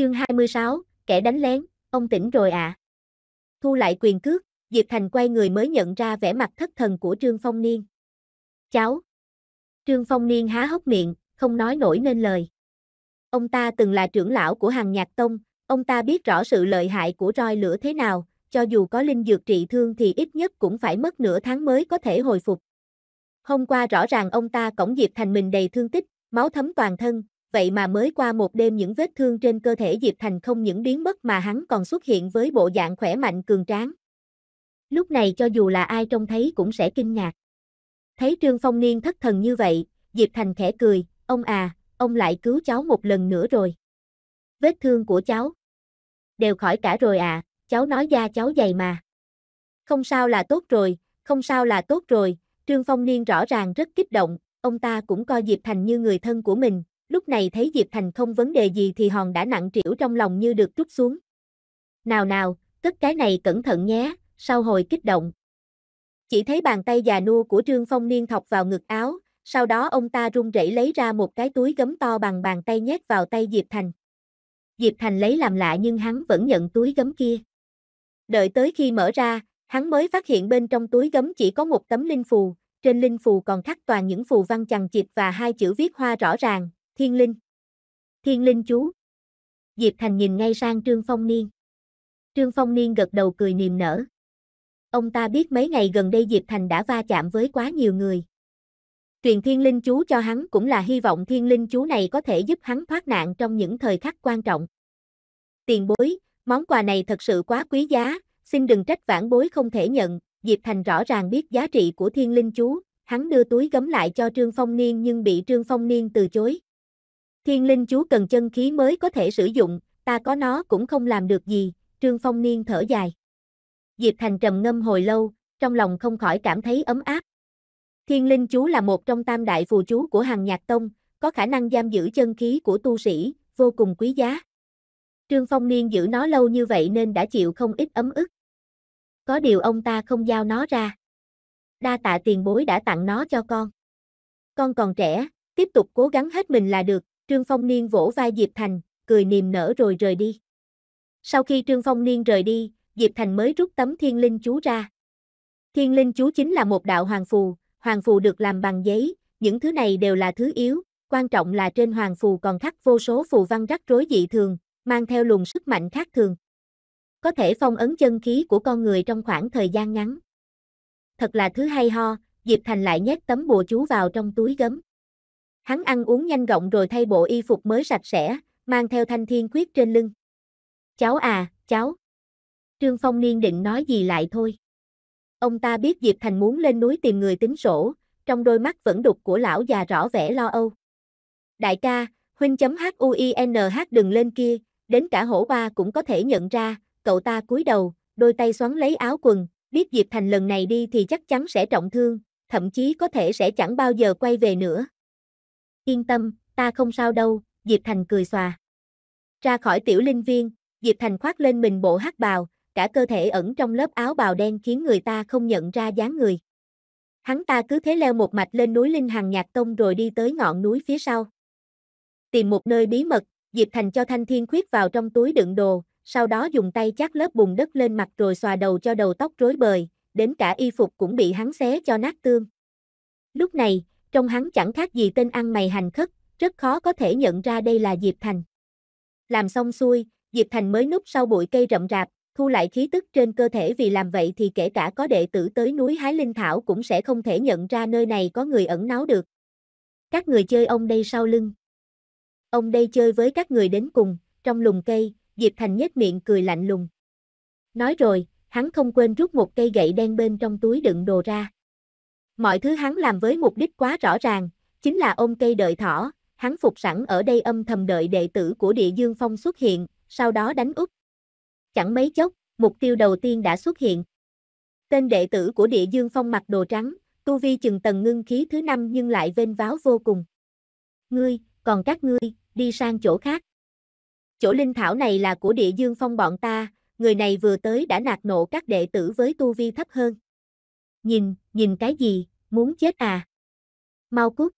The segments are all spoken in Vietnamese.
Chương 26, kẻ đánh lén, ông tỉnh rồi ạ. À. Thu lại quyền cước, Diệp Thành quay người mới nhận ra vẻ mặt thất thần của Trương Phong Niên. Cháu. Trương Phong Niên há hốc miệng, không nói nổi nên lời. Ông ta từng là trưởng lão của hàng nhạc tông, ông ta biết rõ sự lợi hại của roi lửa thế nào, cho dù có linh dược trị thương thì ít nhất cũng phải mất nửa tháng mới có thể hồi phục. Hôm qua rõ ràng ông ta cổng Diệp Thành mình đầy thương tích, máu thấm toàn thân, vậy mà mới qua một đêm những vết thương trên cơ thể Diệp Thành không những biến mất mà hắn còn xuất hiện với bộ dạng khỏe mạnh cường tráng. Lúc này cho dù là ai trông thấy cũng sẽ kinh ngạc. Thấy Trương Phong Niên thất thần như vậy, Diệp Thành khẽ cười, ông à, ông lại cứu cháu một lần nữa rồi. Vết thương của cháu đều khỏi cả rồi à, cháu nói da cháu dày mà. Không sao là tốt rồi, không sao là tốt rồi, Trương Phong Niên rõ ràng rất kích động, ông ta cũng coi Diệp Thành như người thân của mình, lúc này thấy Diệp Thành không vấn đề gì thì hòn đã nặng trĩu trong lòng như được trút xuống. Nào nào, cất cái này cẩn thận nhé, sau hồi kích động. Chỉ thấy bàn tay già nua của Trương Phong Niên thọc vào ngực áo, sau đó ông ta run rẩy lấy ra một cái túi gấm to bằng bàn tay nhét vào tay Diệp Thành. Diệp Thành lấy làm lạ nhưng hắn vẫn nhận túi gấm kia. Đợi tới khi mở ra, hắn mới phát hiện bên trong túi gấm chỉ có một tấm linh phù, trên linh phù còn khắc toàn những phù văn chằng chịt và hai chữ viết hoa rõ ràng, Thiên Linh. Thiên Linh chú. Diệp Thành nhìn ngay sang Trương Phong Niên. Trương Phong Niên gật đầu cười niềm nở. Ông ta biết mấy ngày gần đây Diệp Thành đã va chạm với quá nhiều người. Truyền thiên linh chú cho hắn cũng là hy vọng thiên linh chú này có thể giúp hắn thoát nạn trong những thời khắc quan trọng. Tiền bối, món quà này thật sự quá quý giá, xin đừng trách vãn bối không thể nhận, Diệp Thành rõ ràng biết giá trị của thiên linh chú, hắn đưa túi gấm lại cho Trương Phong Niên nhưng bị Trương Phong Niên từ chối. Thiên linh chú cần chân khí mới có thể sử dụng, ta có nó cũng không làm được gì, Trương Phong Niên thở dài. Diệp Thành trầm ngâm hồi lâu, trong lòng không khỏi cảm thấy ấm áp. Thiên linh chú là một trong tam đại phù chú của hàng nhạc tông, có khả năng giam giữ chân khí của tu sĩ, vô cùng quý giá. Trương Phong Niên giữ nó lâu như vậy nên đã chịu không ít ấm ức. Có điều ông ta không giao nó ra. Đa tạ tiền bối đã tặng nó cho con. Con còn trẻ, tiếp tục cố gắng hết mình là được, Trương Phong Niên vỗ vai Diệp Thành, cười niềm nở rồi rời đi. Sau khi Trương Phong Niên rời đi, Diệp Thành mới rút tấm thiên linh chú ra. Thiên linh chú chính là một đạo hoàng phù, hoàng phù được làm bằng giấy, những thứ này đều là thứ yếu, quan trọng là trên hoàng phù còn khắc vô số phù văn rắc rối dị thường, mang theo luồng sức mạnh khác thường. Có thể phong ấn chân khí của con người trong khoảng thời gian ngắn. Thật là thứ hay ho, Diệp Thành lại nhét tấm bùa chú vào trong túi gấm. Hắn ăn uống nhanh gọn rồi thay bộ y phục mới sạch sẽ, mang theo thanh thiên quyết trên lưng. Cháu à, cháu. Trương Phong Niên định nói gì lại thôi. Ông ta biết Diệp Thành muốn lên núi tìm người tính sổ, trong đôi mắt vẫn đục của lão già rõ vẻ lo âu. Đại ca, huynh chấm H-U-I-N-H đừng lên kia, đến cả hổ ba cũng có thể nhận ra, cậu ta cúi đầu, đôi tay xoắn lấy áo quần, biết Diệp Thành lần này đi thì chắc chắn sẽ trọng thương, thậm chí có thể sẽ chẳng bao giờ quay về nữa. Yên tâm, ta không sao đâu, Diệp Thành cười xòa. Ra khỏi tiểu linh viên, Diệp Thành khoác lên mình bộ hắc bào, cả cơ thể ẩn trong lớp áo bào đen khiến người ta không nhận ra dáng người. Hắn ta cứ thế leo một mạch lên núi Linh Hằng Nhạc Tông rồi đi tới ngọn núi phía sau. Tìm một nơi bí mật, Diệp Thành cho Thanh Thiên Khuyết vào trong túi đựng đồ, sau đó dùng tay chát lớp bùn đất lên mặt rồi xòa đầu cho đầu tóc rối bời, đến cả y phục cũng bị hắn xé cho nát tương. Lúc này, trong hắn chẳng khác gì tên ăn mày hành khất, rất khó có thể nhận ra đây là Diệp Thành. Làm xong xuôi, Diệp Thành mới núp sau bụi cây rậm rạp, thu lại khí tức trên cơ thể vì làm vậy thì kể cả có đệ tử tới núi hái linh thảo cũng sẽ không thể nhận ra nơi này có người ẩn náu được. Các người chơi ông đây sau lưng. Ông đây chơi với các người đến cùng, trong lùm cây, Diệp Thành nhếch miệng cười lạnh lùng. Nói rồi, hắn không quên rút một cây gậy đen bên trong túi đựng đồ ra. Mọi thứ hắn làm với mục đích quá rõ ràng, chính là ôm cây đợi thỏ, hắn phục sẵn ở đây âm thầm đợi đệ tử của địa dương phong xuất hiện, sau đó đánh úp. Chẳng mấy chốc, mục tiêu đầu tiên đã xuất hiện. Tên đệ tử của địa dương phong mặc đồ trắng, tu vi chừng tầng ngưng khí thứ năm nhưng lại vênh váo vô cùng. Ngươi, còn các ngươi, đi sang chỗ khác. Chỗ linh thảo này là của địa dương phong bọn ta, người này vừa tới đã nạt nộ các đệ tử với tu vi thấp hơn. Nhìn, nhìn cái gì, muốn chết à? Mau cút.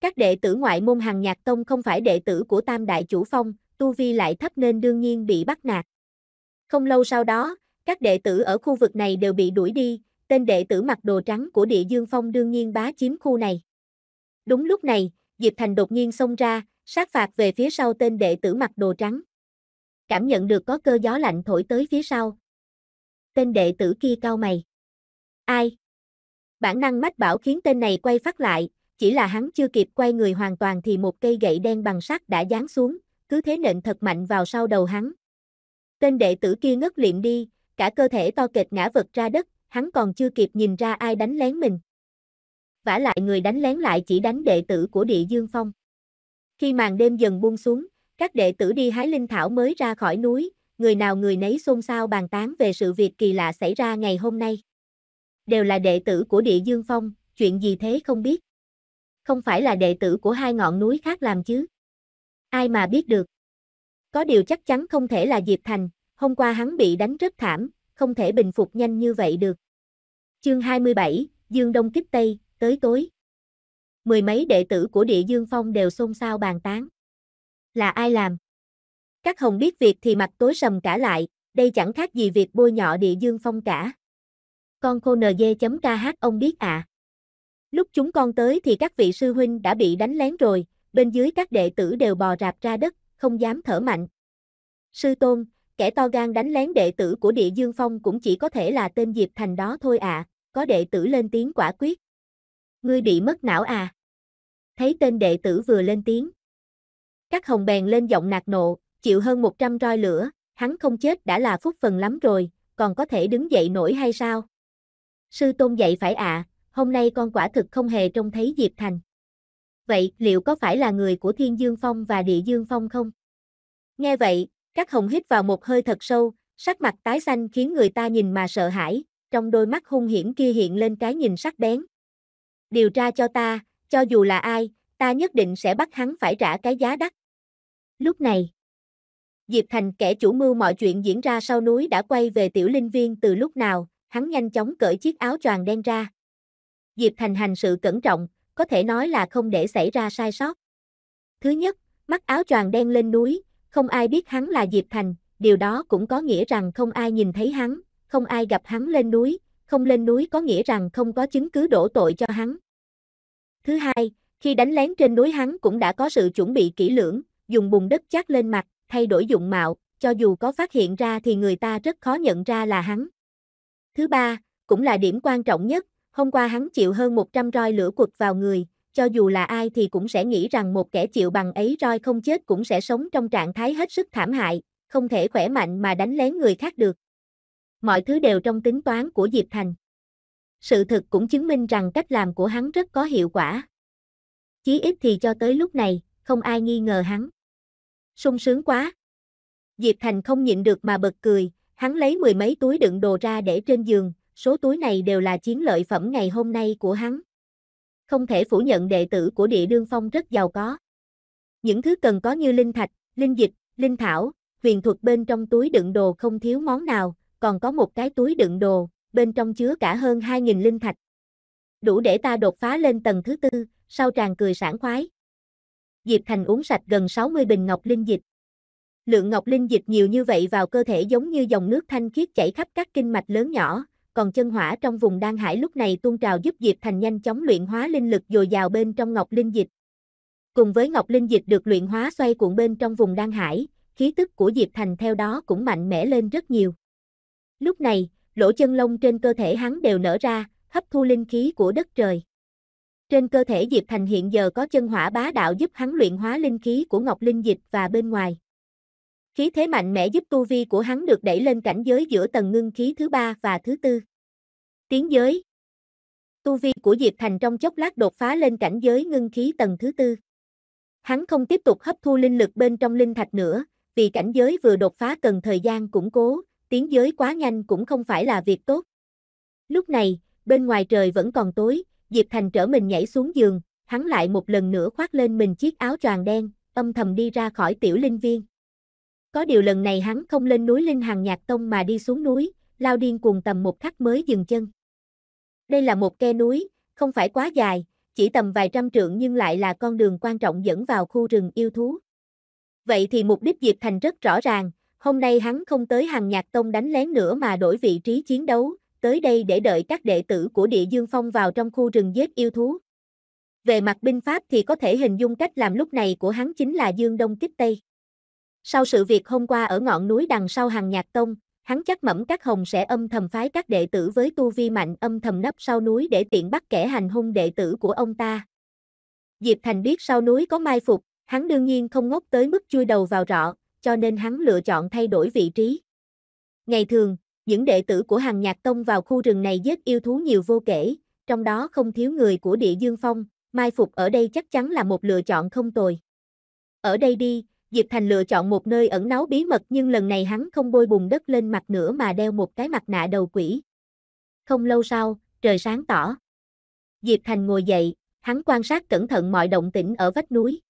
Các đệ tử ngoại môn hàng nhạc tông không phải đệ tử của tam đại chủ phong, tu vi lại thấp nên đương nhiên bị bắt nạt. Không lâu sau đó, các đệ tử ở khu vực này đều bị đuổi đi, tên đệ tử mặc đồ trắng của địa dương phong đương nhiên bá chiếm khu này. Đúng lúc này, Diệp Thành đột nhiên xông ra, sát phạt về phía sau tên đệ tử mặc đồ trắng. Cảm nhận được có cơ gió lạnh thổi tới phía sau. Tên đệ tử kia cao mày. Ai? Bản năng mách bảo khiến tên này quay phát lại, chỉ là hắn chưa kịp quay người hoàn toàn thì một cây gậy đen bằng sắt đã giáng xuống, cứ thế nện thật mạnh vào sau đầu hắn. Tên đệ tử kia ngất liệm đi, cả cơ thể to kịch ngã vật ra đất, hắn còn chưa kịp nhìn ra ai đánh lén mình. Vả lại người đánh lén lại chỉ đánh đệ tử của địa dương phong. Khi màn đêm dần buông xuống, các đệ tử đi hái linh thảo mới ra khỏi núi, người nào người nấy xôn xao bàn tán về sự việc kỳ lạ xảy ra ngày hôm nay đều là đệ tử của địa dương phong, chuyện gì thế không biết. Không phải là đệ tử của hai ngọn núi khác làm chứ. Ai mà biết được. Có điều chắc chắn không thể là Diệp Thành, hôm qua hắn bị đánh rất thảm, không thể bình phục nhanh như vậy được. Chương 27, Dương Đông Kích Tây, tới tối. Mười mấy đệ tử của địa Dương Phong đều xôn xao bàn tán. Là ai làm? Các hồng biết việc thì mặt tối sầm cả lại, đây chẳng khác gì việc bôi nhọ địa Dương Phong cả con khô ng.kh ông biết ạ. À. Lúc chúng con tới thì các vị sư huynh đã bị đánh lén rồi, bên dưới các đệ tử đều bò rạp ra đất, không dám thở mạnh. Sư tôn, kẻ to gan đánh lén đệ tử của địa dương phong cũng chỉ có thể là tên Diệp Thành đó thôi ạ, à. có đệ tử lên tiếng quả quyết. Ngươi bị mất não à? Thấy tên đệ tử vừa lên tiếng. Các hồng bèn lên giọng nạt nộ, chịu hơn 100 roi lửa, hắn không chết đã là phúc phần lắm rồi, còn có thể đứng dậy nổi hay sao? Sư tôn dạy phải ạ, à, hôm nay con quả thực không hề trông thấy Diệp Thành. Vậy, liệu có phải là người của Thiên Dương Phong và Địa Dương Phong không? Nghe vậy, các hồng hít vào một hơi thật sâu, sắc mặt tái xanh khiến người ta nhìn mà sợ hãi, trong đôi mắt hung hiểm kia hiện lên cái nhìn sắc bén. Điều tra cho ta, cho dù là ai, ta nhất định sẽ bắt hắn phải trả cái giá đắt. Lúc này, Diệp Thành kẻ chủ mưu mọi chuyện diễn ra sau núi đã quay về tiểu linh viên từ lúc nào, hắn nhanh chóng cởi chiếc áo choàng đen ra. Diệp Thành hành sự cẩn trọng, có thể nói là không để xảy ra sai sót. Thứ nhất, mắt áo choàng đen lên núi, không ai biết hắn là Diệp Thành, điều đó cũng có nghĩa rằng không ai nhìn thấy hắn, không ai gặp hắn lên núi, không lên núi có nghĩa rằng không có chứng cứ đổ tội cho hắn. Thứ hai, khi đánh lén trên núi hắn cũng đã có sự chuẩn bị kỹ lưỡng, dùng bùn đất chát lên mặt, thay đổi dụng mạo, cho dù có phát hiện ra thì người ta rất khó nhận ra là hắn. Thứ ba, cũng là điểm quan trọng nhất, hôm qua hắn chịu hơn 100 roi lửa quật vào người, cho dù là ai thì cũng sẽ nghĩ rằng một kẻ chịu bằng ấy roi không chết cũng sẽ sống trong trạng thái hết sức thảm hại, không thể khỏe mạnh mà đánh lén người khác được. Mọi thứ đều trong tính toán của Diệp Thành. Sự thực cũng chứng minh rằng cách làm của hắn rất có hiệu quả. Chí ít thì cho tới lúc này, không ai nghi ngờ hắn. sung sướng quá. Diệp Thành không nhịn được mà bật cười, Hắn lấy mười mấy túi đựng đồ ra để trên giường, số túi này đều là chiến lợi phẩm ngày hôm nay của hắn. Không thể phủ nhận đệ tử của địa đương phong rất giàu có. Những thứ cần có như linh thạch, linh dịch, linh thảo, huyền thuật bên trong túi đựng đồ không thiếu món nào, còn có một cái túi đựng đồ, bên trong chứa cả hơn 2.000 linh thạch. Đủ để ta đột phá lên tầng thứ tư, sau tràn cười sảng khoái. Diệp Thành uống sạch gần 60 bình ngọc linh dịch lượng ngọc linh dịch nhiều như vậy vào cơ thể giống như dòng nước thanh khiết chảy khắp các kinh mạch lớn nhỏ, còn chân hỏa trong vùng đan hải lúc này tuôn trào giúp Diệp Thành nhanh chóng luyện hóa linh lực dồi dào bên trong ngọc linh dịch. Cùng với ngọc linh dịch được luyện hóa xoay cuộn bên trong vùng đan hải, khí tức của Diệp Thành theo đó cũng mạnh mẽ lên rất nhiều. Lúc này, lỗ chân lông trên cơ thể hắn đều nở ra, hấp thu linh khí của đất trời. Trên cơ thể Diệp Thành hiện giờ có chân hỏa bá đạo giúp hắn luyện hóa linh khí của Ngọc Linh Dịch và bên ngoài. Khí thế mạnh mẽ giúp tu vi của hắn được đẩy lên cảnh giới giữa tầng ngưng khí thứ ba và thứ tư. Tiến giới Tu vi của Diệp Thành trong chốc lát đột phá lên cảnh giới ngưng khí tầng thứ tư. Hắn không tiếp tục hấp thu linh lực bên trong linh thạch nữa, vì cảnh giới vừa đột phá cần thời gian củng cố, tiến giới quá nhanh cũng không phải là việc tốt. Lúc này, bên ngoài trời vẫn còn tối, Diệp Thành trở mình nhảy xuống giường, hắn lại một lần nữa khoác lên mình chiếc áo choàng đen, âm thầm đi ra khỏi tiểu linh viên. Có điều lần này hắn không lên núi Linh hằng Nhạc Tông mà đi xuống núi, lao điên cuồng tầm một khắc mới dừng chân. Đây là một khe núi, không phải quá dài, chỉ tầm vài trăm trượng nhưng lại là con đường quan trọng dẫn vào khu rừng yêu thú. Vậy thì mục đích Diệp Thành rất rõ ràng, hôm nay hắn không tới hằng nhạc tông đánh lén nữa mà đổi vị trí chiến đấu, tới đây để đợi các đệ tử của địa dương phong vào trong khu rừng giết yêu thú. Về mặt binh pháp thì có thể hình dung cách làm lúc này của hắn chính là dương đông kích tây. Sau sự việc hôm qua ở ngọn núi đằng sau hàng nhạc tông, hắn chắc mẩm các hồng sẽ âm thầm phái các đệ tử với tu vi mạnh âm thầm nấp sau núi để tiện bắt kẻ hành hung đệ tử của ông ta. Diệp Thành biết sau núi có mai phục, hắn đương nhiên không ngốc tới mức chui đầu vào rọ, cho nên hắn lựa chọn thay đổi vị trí. Ngày thường, những đệ tử của hàng nhạc tông vào khu rừng này giết yêu thú nhiều vô kể, trong đó không thiếu người của địa dương phong, mai phục ở đây chắc chắn là một lựa chọn không tồi. Ở đây đi, Diệp Thành lựa chọn một nơi ẩn náu bí mật nhưng lần này hắn không bôi bùn đất lên mặt nữa mà đeo một cái mặt nạ đầu quỷ. Không lâu sau, trời sáng tỏ. Diệp Thành ngồi dậy, hắn quan sát cẩn thận mọi động tĩnh ở vách núi.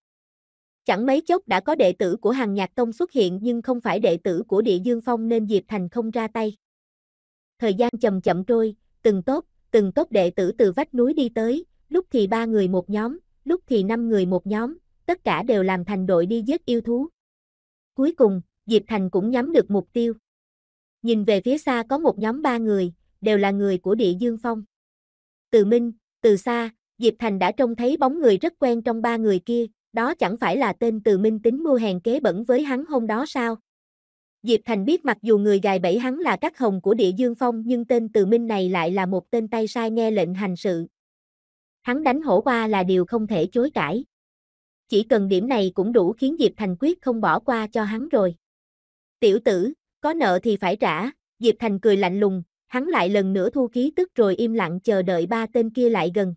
Chẳng mấy chốc đã có đệ tử của hàng nhạc tông xuất hiện nhưng không phải đệ tử của địa dương phong nên Diệp Thành không ra tay. Thời gian chậm chậm trôi, từng tốt, từng tốt đệ tử từ vách núi đi tới, lúc thì ba người một nhóm, lúc thì năm người một nhóm, tất cả đều làm thành đội đi giết yêu thú. Cuối cùng, Diệp Thành cũng nhắm được mục tiêu. Nhìn về phía xa có một nhóm ba người, đều là người của địa dương phong. Từ Minh, từ xa, Diệp Thành đã trông thấy bóng người rất quen trong ba người kia, đó chẳng phải là tên từ Minh tính mua hàng kế bẩn với hắn hôm đó sao? Diệp Thành biết mặc dù người gài bẫy hắn là các hồng của địa dương phong nhưng tên từ Minh này lại là một tên tay sai nghe lệnh hành sự. Hắn đánh hổ qua là điều không thể chối cãi chỉ cần điểm này cũng đủ khiến Diệp Thành quyết không bỏ qua cho hắn rồi. Tiểu tử, có nợ thì phải trả, Diệp Thành cười lạnh lùng, hắn lại lần nữa thu khí tức rồi im lặng chờ đợi ba tên kia lại gần.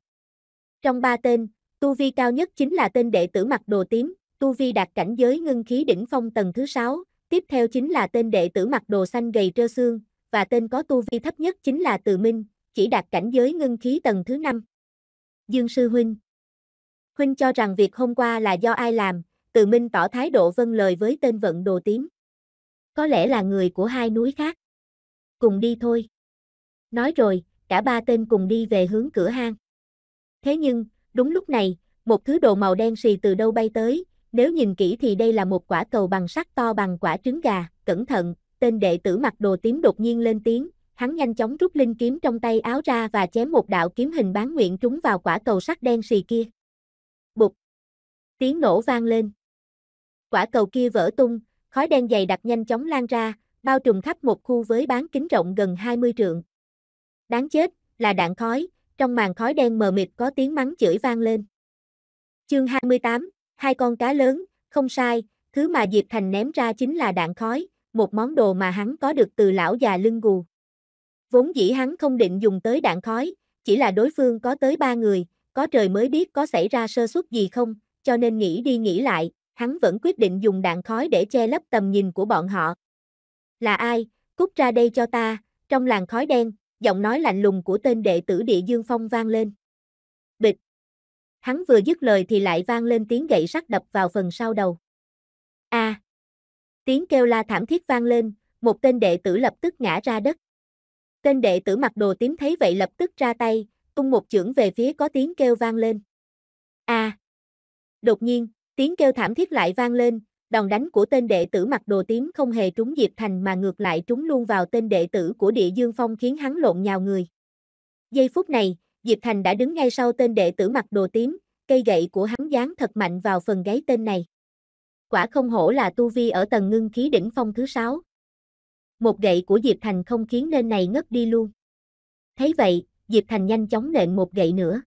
Trong ba tên, tu vi cao nhất chính là tên đệ tử mặc đồ tím, tu vi đạt cảnh giới ngưng khí đỉnh phong tầng thứ sáu tiếp theo chính là tên đệ tử mặc đồ xanh gầy trơ xương, và tên có tu vi thấp nhất chính là Từ Minh, chỉ đạt cảnh giới ngưng khí tầng thứ năm Dương sư huynh, Huynh cho rằng việc hôm qua là do ai làm, Từ Minh tỏ thái độ vâng lời với tên vận đồ tím. Có lẽ là người của hai núi khác. Cùng đi thôi. Nói rồi, cả ba tên cùng đi về hướng cửa hang. Thế nhưng, đúng lúc này, một thứ đồ màu đen xì từ đâu bay tới, nếu nhìn kỹ thì đây là một quả cầu bằng sắt to bằng quả trứng gà, cẩn thận, tên đệ tử mặc đồ tím đột nhiên lên tiếng, hắn nhanh chóng rút linh kiếm trong tay áo ra và chém một đạo kiếm hình bán nguyện trúng vào quả cầu sắt đen xì kia. Bụt. Tiếng nổ vang lên. Quả cầu kia vỡ tung, khói đen dày đặc nhanh chóng lan ra, bao trùm khắp một khu với bán kính rộng gần 20 trượng. Đáng chết, là đạn khói, trong màn khói đen mờ mịt có tiếng mắng chửi vang lên. Chương 28, hai con cá lớn, không sai, thứ mà Diệp Thành ném ra chính là đạn khói, một món đồ mà hắn có được từ lão già lưng gù. Vốn dĩ hắn không định dùng tới đạn khói, chỉ là đối phương có tới ba người, có trời mới biết có xảy ra sơ suất gì không, cho nên nghĩ đi nghĩ lại, hắn vẫn quyết định dùng đạn khói để che lấp tầm nhìn của bọn họ. Là ai, cút ra đây cho ta, trong làn khói đen, giọng nói lạnh lùng của tên đệ tử địa dương phong vang lên. Bịch. Hắn vừa dứt lời thì lại vang lên tiếng gậy sắt đập vào phần sau đầu. A. À. Tiếng kêu la thảm thiết vang lên, một tên đệ tử lập tức ngã ra đất. Tên đệ tử mặc đồ tím thấy vậy lập tức ra tay, tung một chưởng về phía có tiếng kêu vang lên. A. À. Đột nhiên, tiếng kêu thảm thiết lại vang lên, đòn đánh của tên đệ tử mặc đồ tím không hề trúng Diệp Thành mà ngược lại trúng luôn vào tên đệ tử của địa dương phong khiến hắn lộn nhào người. Giây phút này, Diệp Thành đã đứng ngay sau tên đệ tử mặc đồ tím, cây gậy của hắn giáng thật mạnh vào phần gáy tên này. Quả không hổ là tu vi ở tầng ngưng khí đỉnh phong thứ sáu. Một gậy của Diệp Thành không khiến nên này ngất đi luôn. Thấy vậy, Diệp Thành nhanh chóng nện một gậy nữa.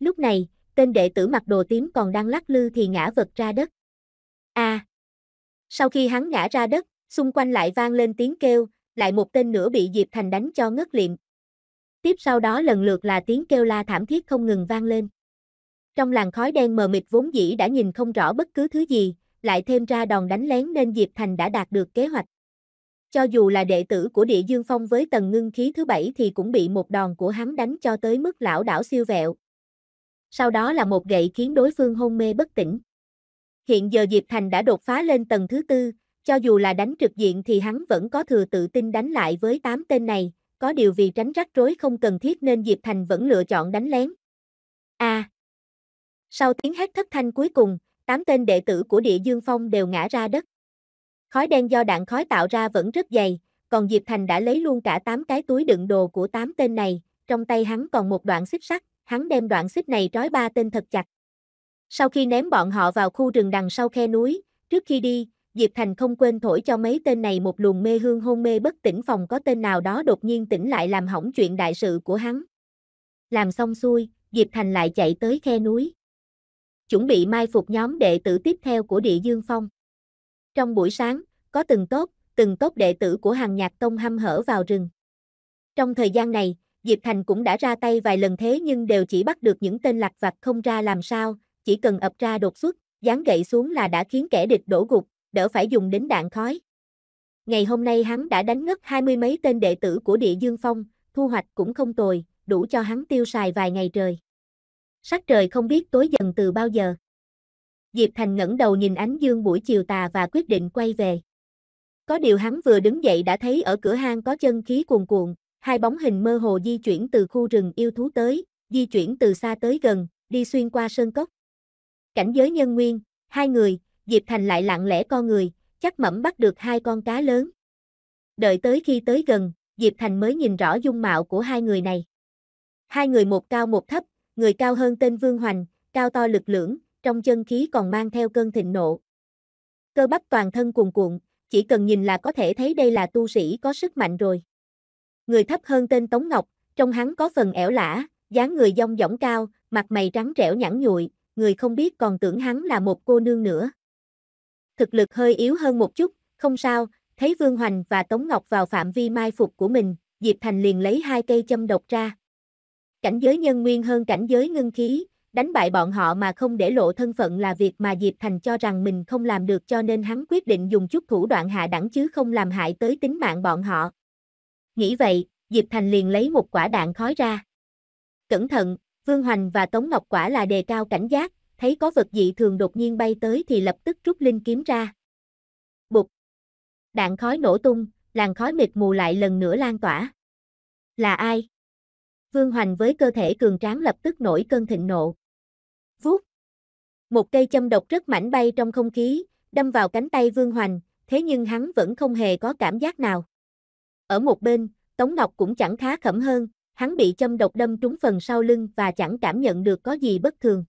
Lúc này, tên đệ tử mặc đồ tím còn đang lắc lư thì ngã vật ra đất. A. À. Sau khi hắn ngã ra đất, xung quanh lại vang lên tiếng kêu, lại một tên nữa bị Diệp Thành đánh cho ngất liệm. Tiếp sau đó lần lượt là tiếng kêu la thảm thiết không ngừng vang lên. Trong làn khói đen mờ mịt vốn dĩ đã nhìn không rõ bất cứ thứ gì, lại thêm ra đòn đánh lén nên Diệp Thành đã đạt được kế hoạch. Cho dù là đệ tử của địa dương phong với tầng ngưng khí thứ bảy thì cũng bị một đòn của hắn đánh cho tới mức lão đảo siêu vẹo. Sau đó là một gậy khiến đối phương hôn mê bất tỉnh. Hiện giờ Diệp Thành đã đột phá lên tầng thứ tư, cho dù là đánh trực diện thì hắn vẫn có thừa tự tin đánh lại với tám tên này, có điều vì tránh rắc rối không cần thiết nên Diệp Thành vẫn lựa chọn đánh lén. A. À. Sau tiếng hét thất thanh cuối cùng, tám tên đệ tử của Địa Dương Phong đều ngã ra đất. Khói đen do đạn khói tạo ra vẫn rất dày, còn Diệp Thành đã lấy luôn cả 8 cái túi đựng đồ của 8 tên này, trong tay hắn còn một đoạn xích sắt, hắn đem đoạn xích này trói ba tên thật chặt. Sau khi ném bọn họ vào khu rừng đằng sau khe núi, trước khi đi, Diệp Thành không quên thổi cho mấy tên này một luồng mê hương hôn mê bất tỉnh phòng có tên nào đó đột nhiên tỉnh lại làm hỏng chuyện đại sự của hắn. Làm xong xuôi, Diệp Thành lại chạy tới khe núi. Chuẩn bị mai phục nhóm đệ tử tiếp theo của địa dương phong. Trong buổi sáng, có từng tốt, từng tốt đệ tử của hàng nhạc tông hâm hở vào rừng. Trong thời gian này, Diệp Thành cũng đã ra tay vài lần thế nhưng đều chỉ bắt được những tên lạc vặt không ra làm sao, chỉ cần ập ra đột xuất, dán gậy xuống là đã khiến kẻ địch đổ gục, đỡ phải dùng đến đạn khói. Ngày hôm nay hắn đã đánh ngất hai mươi mấy tên đệ tử của địa dương phong, thu hoạch cũng không tồi, đủ cho hắn tiêu xài vài ngày trời. Sắc trời không biết tối dần từ bao giờ. Diệp Thành ngẩng đầu nhìn ánh dương buổi chiều tà và quyết định quay về. Có điều hắn vừa đứng dậy đã thấy ở cửa hang có chân khí cuồn cuộn, hai bóng hình mơ hồ di chuyển từ khu rừng yêu thú tới, di chuyển từ xa tới gần, đi xuyên qua sơn cốc. Cảnh giới nhân nguyên, hai người, Diệp Thành lại lặng lẽ con người, chắc mẫm bắt được hai con cá lớn. Đợi tới khi tới gần, Diệp Thành mới nhìn rõ dung mạo của hai người này. Hai người một cao một thấp, người cao hơn tên Vương Hoành, cao to lực lưỡng, trong chân khí còn mang theo cơn thịnh nộ. Cơ bắp toàn thân cuồn cuộn, chỉ cần nhìn là có thể thấy đây là tu sĩ có sức mạnh rồi. Người thấp hơn tên Tống Ngọc, trong hắn có phần ẻo lả, dáng người dong dỏng cao, mặt mày trắng trẻo nhẵn nhụi, người không biết còn tưởng hắn là một cô nương nữa. Thực lực hơi yếu hơn một chút, không sao, thấy Vương Hoành và Tống Ngọc vào phạm vi mai phục của mình, Diệp Thành liền lấy hai cây châm độc ra. Cảnh giới nhân nguyên hơn cảnh giới ngưng khí, đánh bại bọn họ mà không để lộ thân phận là việc mà Diệp Thành cho rằng mình không làm được cho nên hắn quyết định dùng chút thủ đoạn hạ đẳng chứ không làm hại tới tính mạng bọn họ. Nghĩ vậy, Diệp Thành liền lấy một quả đạn khói ra. Cẩn thận, Vương Hoành và Tống Ngọc Quả là đề cao cảnh giác, thấy có vật dị thường đột nhiên bay tới thì lập tức rút linh kiếm ra. Bụt! Đạn khói nổ tung, làn khói mịt mù lại lần nữa lan tỏa. Là ai? Vương Hoành với cơ thể cường tráng lập tức nổi cơn thịnh nộ vút Một cây châm độc rất mảnh bay trong không khí, đâm vào cánh tay Vương Hoành, thế nhưng hắn vẫn không hề có cảm giác nào. Ở một bên, Tống Ngọc cũng chẳng khá khẩm hơn, hắn bị châm độc đâm trúng phần sau lưng và chẳng cảm nhận được có gì bất thường.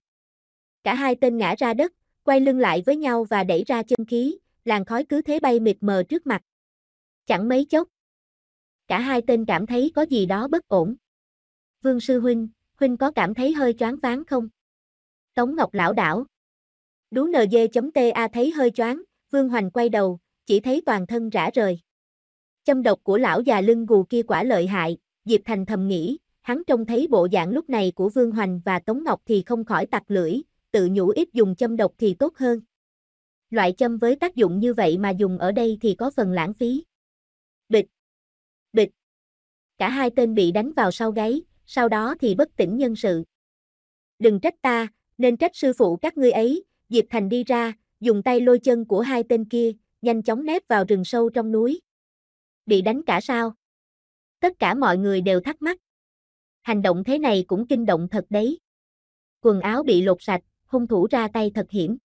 Cả hai tên ngã ra đất, quay lưng lại với nhau và đẩy ra chân khí, làn khói cứ thế bay mịt mờ trước mặt. Chẳng mấy chốc. Cả hai tên cảm thấy có gì đó bất ổn. Vương Sư Huynh, Huynh có cảm thấy hơi choáng váng không? Tống Ngọc lão đảo. Đú NG.ta thấy hơi choáng, Vương Hoành quay đầu, chỉ thấy toàn thân rã rời. Châm độc của lão già lưng gù kia quả lợi hại, Diệp Thành thầm nghĩ, hắn trông thấy bộ dạng lúc này của Vương Hoành và Tống Ngọc thì không khỏi tặc lưỡi, tự nhủ ít dùng châm độc thì tốt hơn. Loại châm với tác dụng như vậy mà dùng ở đây thì có phần lãng phí. Bịch. Bịch. Cả hai tên bị đánh vào sau gáy, sau đó thì bất tỉnh nhân sự. Đừng trách ta, nên trách sư phụ các ngươi ấy, Diệp Thành đi ra, dùng tay lôi chân của hai tên kia, nhanh chóng nép vào rừng sâu trong núi. Bị đánh cả sao? Tất cả mọi người đều thắc mắc. Hành động thế này cũng kinh động thật đấy. Quần áo bị lột sạch, hung thủ ra tay thật hiểm.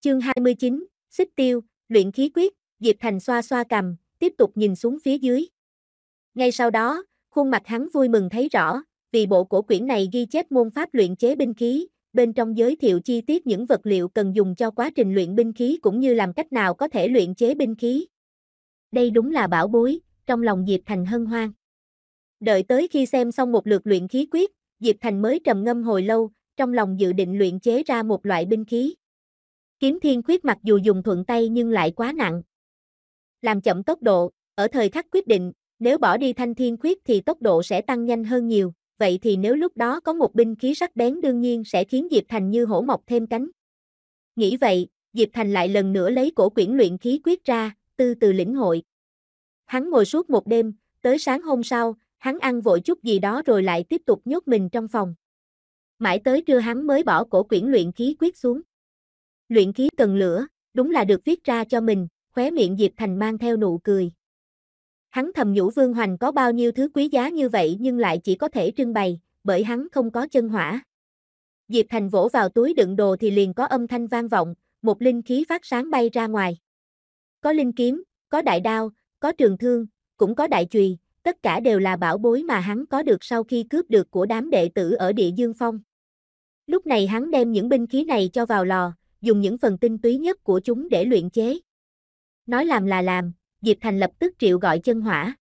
Chương 29, xích tiêu, luyện khí quyết, Diệp Thành xoa xoa cầm, tiếp tục nhìn xuống phía dưới. Ngay sau đó, khuôn mặt hắn vui mừng thấy rõ, vì bộ cổ quyển này ghi chép môn pháp luyện chế binh khí, bên trong giới thiệu chi tiết những vật liệu cần dùng cho quá trình luyện binh khí cũng như làm cách nào có thể luyện chế binh khí. Đây đúng là bảo bối, trong lòng Diệp Thành hân hoan. Đợi tới khi xem xong một lượt luyện khí quyết, Diệp Thành mới trầm ngâm hồi lâu, trong lòng dự định luyện chế ra một loại binh khí. Kiếm thiên quyết mặc dù dùng thuận tay nhưng lại quá nặng. Làm chậm tốc độ, ở thời khắc quyết định, nếu bỏ đi thanh thiên quyết thì tốc độ sẽ tăng nhanh hơn nhiều vậy thì nếu lúc đó có một binh khí sắc bén đương nhiên sẽ khiến Diệp Thành như hổ mọc thêm cánh. Nghĩ vậy, Diệp Thành lại lần nữa lấy cổ quyển luyện khí quyết ra, từ từ lĩnh hội. Hắn ngồi suốt một đêm, tới sáng hôm sau, hắn ăn vội chút gì đó rồi lại tiếp tục nhốt mình trong phòng. Mãi tới trưa hắn mới bỏ cổ quyển luyện khí quyết xuống. Luyện khí cần lửa, đúng là được viết ra cho mình, khóe miệng Diệp Thành mang theo nụ cười. Hắn thầm nhủ Vương Hoành có bao nhiêu thứ quý giá như vậy nhưng lại chỉ có thể trưng bày, bởi hắn không có chân hỏa. Diệp Thành vỗ vào túi đựng đồ thì liền có âm thanh vang vọng, một linh khí phát sáng bay ra ngoài. Có linh kiếm, có đại đao, có trường thương, cũng có đại chùy, tất cả đều là bảo bối mà hắn có được sau khi cướp được của đám đệ tử ở địa dương phong. Lúc này hắn đem những binh khí này cho vào lò, dùng những phần tinh túy nhất của chúng để luyện chế. Nói làm là làm, Diệp Thành lập tức triệu gọi chân hỏa.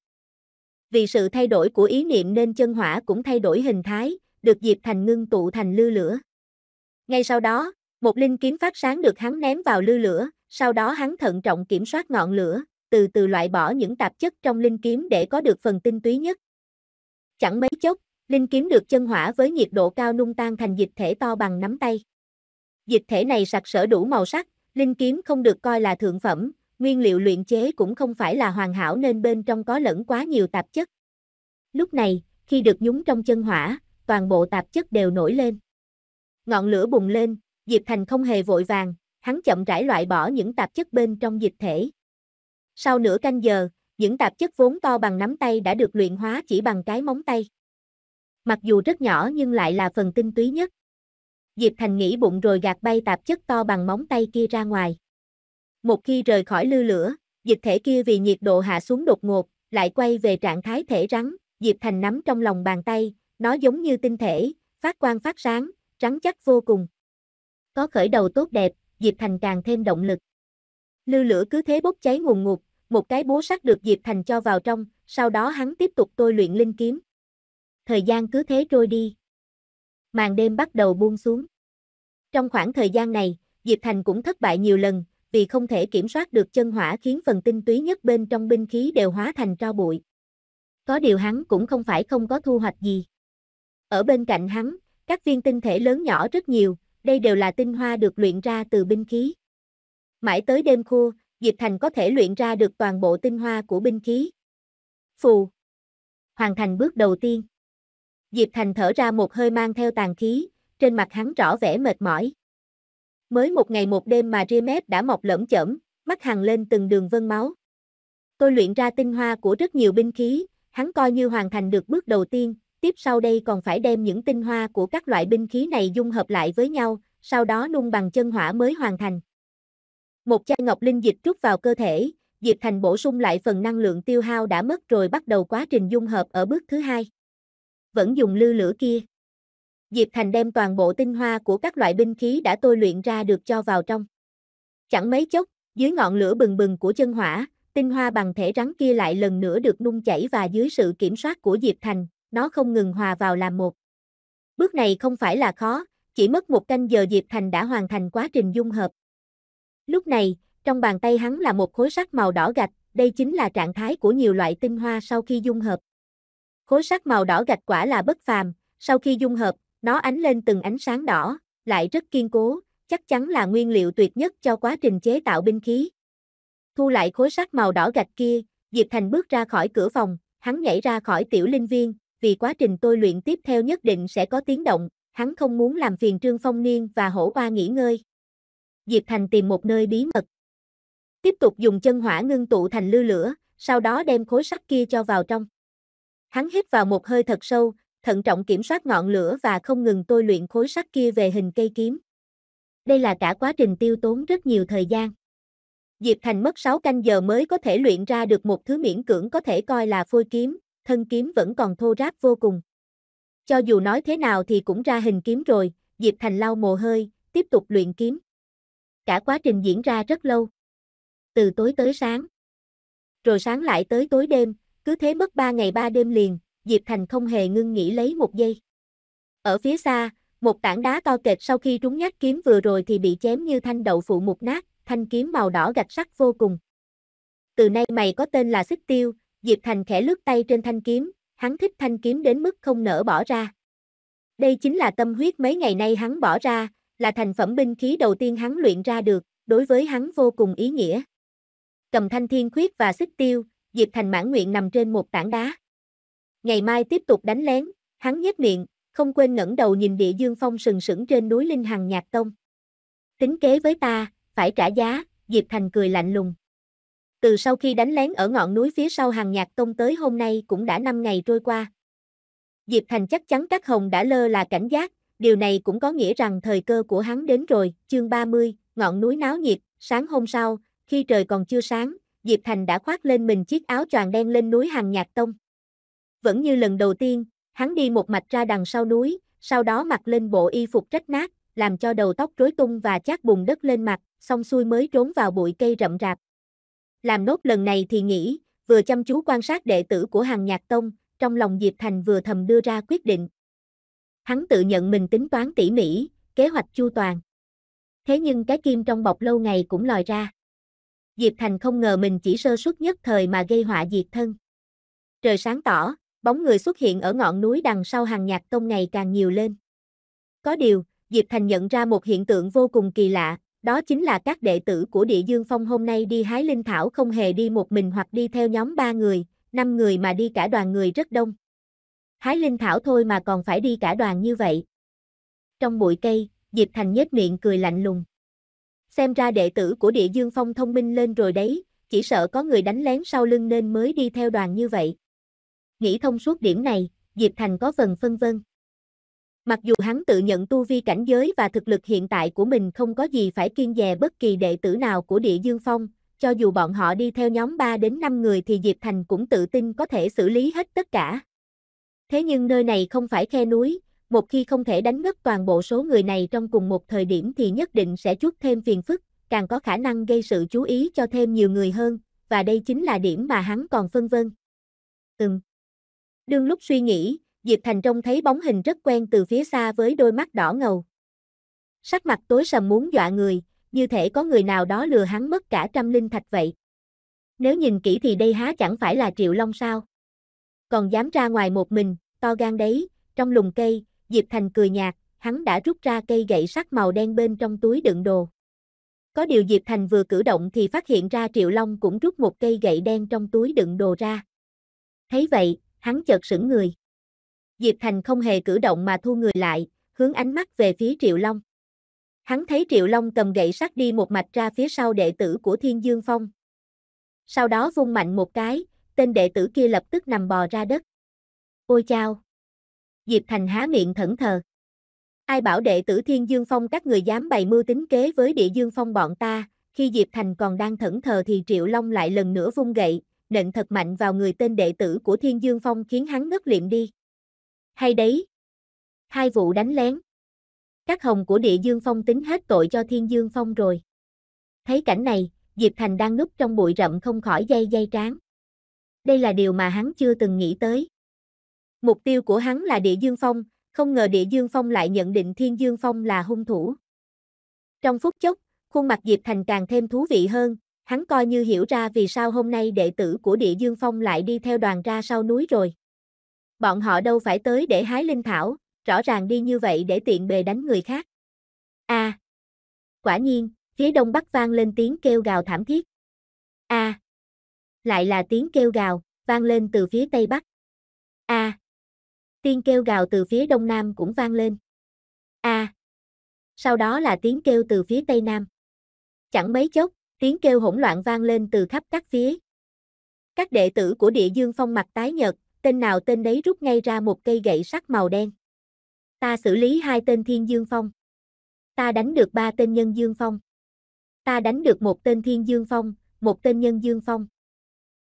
Vì sự thay đổi của ý niệm nên chân hỏa cũng thay đổi hình thái, được Diệp Thành ngưng tụ thành lư lửa. Ngay sau đó, một linh kiếm phát sáng được hắn ném vào lư lửa, sau đó hắn thận trọng kiểm soát ngọn lửa, từ từ loại bỏ những tạp chất trong linh kiếm để có được phần tinh túy nhất. Chẳng mấy chốc, linh kiếm được chân hỏa với nhiệt độ cao nung tan thành dịch thể to bằng nắm tay. Dịch thể này sặc sỡ đủ màu sắc, linh kiếm không được coi là thượng phẩm, Nguyên liệu luyện chế cũng không phải là hoàn hảo nên bên trong có lẫn quá nhiều tạp chất. Lúc này, khi được nhúng trong chân hỏa, toàn bộ tạp chất đều nổi lên. Ngọn lửa bùng lên, Diệp Thành không hề vội vàng, hắn chậm rãi loại bỏ những tạp chất bên trong dịch thể. Sau nửa canh giờ, những tạp chất vốn to bằng nắm tay đã được luyện hóa chỉ bằng cái móng tay. Mặc dù rất nhỏ nhưng lại là phần tinh túy nhất. Diệp Thành nghĩ bụng rồi gạt bay tạp chất to bằng móng tay kia ra ngoài. Một khi rời khỏi lư lửa, dịch thể kia vì nhiệt độ hạ xuống đột ngột, lại quay về trạng thái thể rắn, Diệp Thành nắm trong lòng bàn tay, nó giống như tinh thể, phát quang phát sáng, rắn chắc vô cùng. Có khởi đầu tốt đẹp, Diệp Thành càng thêm động lực. Lư lửa cứ thế bốc cháy ngùn ngụt, một cái búa sắt được Diệp Thành cho vào trong, sau đó hắn tiếp tục tôi luyện linh kiếm. Thời gian cứ thế trôi đi. Màn đêm bắt đầu buông xuống. Trong khoảng thời gian này, Diệp Thành cũng thất bại nhiều lần, vì không thể kiểm soát được chân hỏa khiến phần tinh túy nhất bên trong binh khí đều hóa thành tro bụi. Có điều hắn cũng không phải không có thu hoạch gì. Ở bên cạnh hắn, các viên tinh thể lớn nhỏ rất nhiều, đây đều là tinh hoa được luyện ra từ binh khí. Mãi tới đêm khua, Diệp Thành có thể luyện ra được toàn bộ tinh hoa của binh khí. Phù. Hoàn thành bước đầu tiên. Diệp Thành thở ra một hơi mang theo tàn khí, trên mặt hắn rõ vẻ mệt mỏi. Mới một ngày một đêm mà ria mép đã mọc lởm chởm, mắt hằng lên từng đường vân máu. Tôi luyện ra tinh hoa của rất nhiều binh khí, hắn coi như hoàn thành được bước đầu tiên, tiếp sau đây còn phải đem những tinh hoa của các loại binh khí này dung hợp lại với nhau, sau đó nung bằng chân hỏa mới hoàn thành. Một chai ngọc linh dịch trút vào cơ thể, Diệp Thành bổ sung lại phần năng lượng tiêu hao đã mất rồi bắt đầu quá trình dung hợp ở bước thứ hai. Vẫn dùng lư lửa kia. Diệp Thành đem toàn bộ tinh hoa của các loại binh khí đã tôi luyện ra được cho vào trong. Chẳng mấy chốc, dưới ngọn lửa bừng bừng của chân hỏa, tinh hoa bằng thể rắn kia lại lần nữa được nung chảy và dưới sự kiểm soát của Diệp Thành, nó không ngừng hòa vào làm một. Bước này không phải là khó, chỉ mất một canh giờ Diệp Thành đã hoàn thành quá trình dung hợp. Lúc này, trong bàn tay hắn là một khối sắt màu đỏ gạch, đây chính là trạng thái của nhiều loại tinh hoa sau khi dung hợp. Khối sắt màu đỏ gạch quả là bất phàm, sau khi dung hợp, nó ánh lên từng ánh sáng đỏ, lại rất kiên cố, chắc chắn là nguyên liệu tuyệt nhất cho quá trình chế tạo binh khí. Thu lại khối sắt màu đỏ gạch kia, Diệp Thành bước ra khỏi cửa phòng, hắn nhảy ra khỏi tiểu linh viên, vì quá trình tôi luyện tiếp theo nhất định sẽ có tiếng động, hắn không muốn làm phiền Trương Phong Niên và Hổ Oa nghỉ ngơi. Diệp Thành tìm một nơi bí mật. Tiếp tục dùng chân hỏa ngưng tụ thành lư lửa, sau đó đem khối sắt kia cho vào trong. Hắn hít vào một hơi thật sâu, thận trọng kiểm soát ngọn lửa và không ngừng tôi luyện khối sắt kia về hình cây kiếm. Đây là cả quá trình tiêu tốn rất nhiều thời gian. Diệp Thành mất 6 canh giờ mới có thể luyện ra được một thứ miễn cưỡng có thể coi là phôi kiếm, thân kiếm vẫn còn thô ráp vô cùng. Cho dù nói thế nào thì cũng ra hình kiếm rồi, Diệp Thành lau mồ hơi, tiếp tục luyện kiếm. Cả quá trình diễn ra rất lâu. Từ tối tới sáng. Rồi sáng lại tới tối đêm, cứ thế mất 3 ngày 3 đêm liền, Diệp Thành không hề ngưng nghỉ lấy một giây. Ở phía xa, một tảng đá to kệch sau khi trúng nhát kiếm vừa rồi thì bị chém như thanh đậu phụ mục nát, thanh kiếm màu đỏ gạch sắc vô cùng. Từ nay mày có tên là xích tiêu, Diệp Thành khẽ lướt tay trên thanh kiếm, hắn thích thanh kiếm đến mức không nỡ bỏ ra. Đây chính là tâm huyết mấy ngày nay hắn bỏ ra, là thành phẩm binh khí đầu tiên hắn luyện ra được, đối với hắn vô cùng ý nghĩa. Cầm thanh thiên khuyết và xích tiêu, Diệp Thành mãn nguyện nằm trên một tảng đá ngày mai tiếp tục đánh lén, hắn nhếch miệng, không quên ngẩng đầu nhìn địa dương phong sừng sững trên núi Linh Hằng Nhạc Tông. Tính kế với ta, phải trả giá, Diệp Thành cười lạnh lùng. Từ sau khi đánh lén ở ngọn núi phía sau hàng nhạc tông tới hôm nay cũng đã 5 ngày trôi qua. Diệp Thành chắc chắn các hồng đã lơ là cảnh giác, điều này cũng có nghĩa rằng thời cơ của hắn đến rồi, chương 30, ngọn núi náo nhiệt, sáng hôm sau, khi trời còn chưa sáng, Diệp Thành đã khoác lên mình chiếc áo choàng đen lên núi hàng nhạc tông vẫn như lần đầu tiên, hắn đi một mạch ra đằng sau núi, sau đó mặc lên bộ y phục rách nát, làm cho đầu tóc rối tung và chát bùn đất lên mặt, xong xuôi mới trốn vào bụi cây rậm rạp. Làm nốt lần này thì nghĩ, vừa chăm chú quan sát đệ tử của hàng nhạc tông, trong lòng Diệp Thành vừa thầm đưa ra quyết định. Hắn tự nhận mình tính toán tỉ mỉ, kế hoạch chu toàn. Thế nhưng cái kim trong bọc lâu ngày cũng lòi ra. Diệp Thành không ngờ mình chỉ sơ suất nhất thời mà gây họa diệt thân. Trời sáng tỏ, bóng người xuất hiện ở ngọn núi đằng sau hàng nhạc tông ngày càng nhiều lên. Có điều, Diệp Thành nhận ra một hiện tượng vô cùng kỳ lạ, đó chính là các đệ tử của địa dương phong hôm nay đi hái linh thảo không hề đi một mình hoặc đi theo nhóm ba người, năm người mà đi cả đoàn người rất đông. Hái linh thảo thôi mà còn phải đi cả đoàn như vậy. Trong bụi cây, Diệp Thành nhếch miệng cười lạnh lùng. Xem ra đệ tử của địa dương phong thông minh lên rồi đấy, chỉ sợ có người đánh lén sau lưng nên mới đi theo đoàn như vậy. Nghĩ thông suốt điểm này, Diệp Thành có phần phân vân. Mặc dù hắn tự nhận tu vi cảnh giới và thực lực hiện tại của mình không có gì phải kiên dè bất kỳ đệ tử nào của địa dương phong, cho dù bọn họ đi theo nhóm 3 đến 5 người thì Diệp Thành cũng tự tin có thể xử lý hết tất cả. Thế nhưng nơi này không phải khe núi, một khi không thể đánh ngất toàn bộ số người này trong cùng một thời điểm thì nhất định sẽ chút thêm phiền phức, càng có khả năng gây sự chú ý cho thêm nhiều người hơn, và đây chính là điểm mà hắn còn phân vân. Ừm, Đương lúc suy nghĩ, Diệp Thành trông thấy bóng hình rất quen từ phía xa với đôi mắt đỏ ngầu. Sắc mặt tối sầm muốn dọa người, như thể có người nào đó lừa hắn mất cả trăm linh thạch vậy. Nếu nhìn kỹ thì đây há chẳng phải là Triệu Long sao? Còn dám ra ngoài một mình, to gan đấy, trong lùng cây, Diệp Thành cười nhạt, hắn đã rút ra cây gậy sắt màu đen bên trong túi đựng đồ. Có điều Diệp Thành vừa cử động thì phát hiện ra Triệu Long cũng rút một cây gậy đen trong túi đựng đồ ra. Thấy vậy, hắn chợt sững người. Diệp Thành không hề cử động mà thu người lại, hướng ánh mắt về phía Triệu Long. Hắn thấy Triệu Long cầm gậy sắt đi một mạch ra phía sau đệ tử của Thiên Dương Phong. Sau đó vung mạnh một cái, tên đệ tử kia lập tức nằm bò ra đất. Ôi chao! Diệp Thành há miệng thẫn thờ. Ai bảo đệ tử Thiên Dương Phong các người dám bày mưu tính kế với địa Dương Phong bọn ta, khi Diệp Thành còn đang thẫn thờ thì Triệu Long lại lần nữa vung gậy, nện thật mạnh vào người tên đệ tử của Thiên Dương Phong khiến hắn ngất liệm đi. Hay đấy! Hai vụ đánh lén. Các hồng của địa Dương Phong tính hết tội cho Thiên Dương Phong rồi. Thấy cảnh này, Diệp Thành đang núp trong bụi rậm không khỏi dây dây tráng. Đây là điều mà hắn chưa từng nghĩ tới. Mục tiêu của hắn là địa Dương Phong, không ngờ địa Dương Phong lại nhận định Thiên Dương Phong là hung thủ. Trong phút chốc, khuôn mặt Diệp Thành càng thêm thú vị hơn, Hắn coi như hiểu ra vì sao hôm nay đệ tử của địa dương phong lại đi theo đoàn ra sau núi rồi. Bọn họ đâu phải tới để hái linh thảo, rõ ràng đi như vậy để tiện bề đánh người khác. A. À. Quả nhiên, phía đông bắc vang lên tiếng kêu gào thảm thiết. A. À. Lại là tiếng kêu gào, vang lên từ phía tây bắc. A. À. Tiếng kêu gào từ phía đông nam cũng vang lên. A. À. Sau đó là tiếng kêu từ phía tây nam. Chẳng mấy chốc, tiếng kêu hỗn loạn vang lên từ khắp các phía. Các đệ tử của địa dương phong mặt tái nhợt, tên nào tên đấy rút ngay ra một cây gậy sắt màu đen. Ta xử lý hai tên thiên dương phong. Ta đánh được ba tên nhân dương phong. Ta đánh được một tên thiên dương phong, một tên nhân dương phong.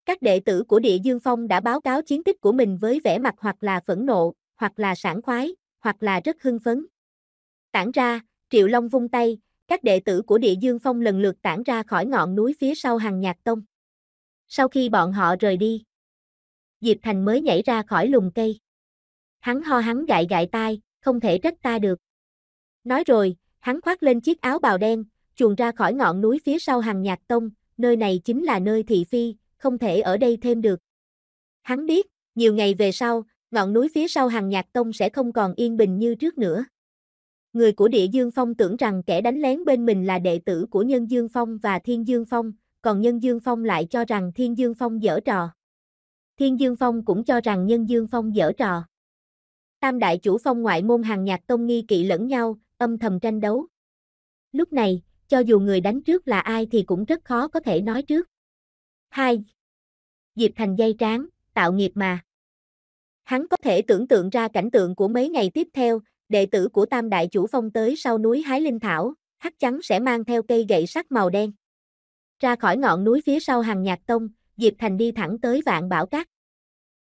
Các đệ tử của địa dương phong đã báo cáo chiến tích của mình với vẻ mặt hoặc là phẫn nộ, hoặc là sảng khoái, hoặc là rất hưng phấn. Tản ra, Triệu Long vung tay, các đệ tử của địa dương phong lần lượt tản ra khỏi ngọn núi phía sau hàng nhạc tông. Sau khi bọn họ rời đi, Diệp Thành mới nhảy ra khỏi lùm cây. Hắn ho hắn gại gại tai, không thể trách ta được. Nói rồi, hắn khoác lên chiếc áo bào đen, chuồn ra khỏi ngọn núi phía sau hàng nhạc tông, nơi này chính là nơi thị phi, không thể ở đây thêm được. Hắn biết, nhiều ngày về sau, ngọn núi phía sau hàng nhạc tông sẽ không còn yên bình như trước nữa. Người của địa Dương Phong tưởng rằng kẻ đánh lén bên mình là đệ tử của Nhân Dương Phong và Thiên Dương Phong, còn Nhân Dương Phong lại cho rằng Thiên Dương Phong dở trò. Thiên Dương Phong cũng cho rằng Nhân Dương Phong dở trò. Tam đại chủ phong ngoại môn hàng nhạc tông nghi kỵ lẫn nhau, âm thầm tranh đấu. Lúc này, cho dù người đánh trước là ai thì cũng rất khó có thể nói trước. 2. Diệp Thành dây tráng, tạo nghiệp mà. Hắn có thể tưởng tượng ra cảnh tượng của mấy ngày tiếp theo, đệ tử của Tam Đại Chủ Phong tới sau núi hái linh thảo, hắc chắn sẽ mang theo cây gậy sắt màu đen. Ra khỏi ngọn núi phía sau hàng nhạc tông, Diệp Thành đi thẳng tới vạn bảo cát.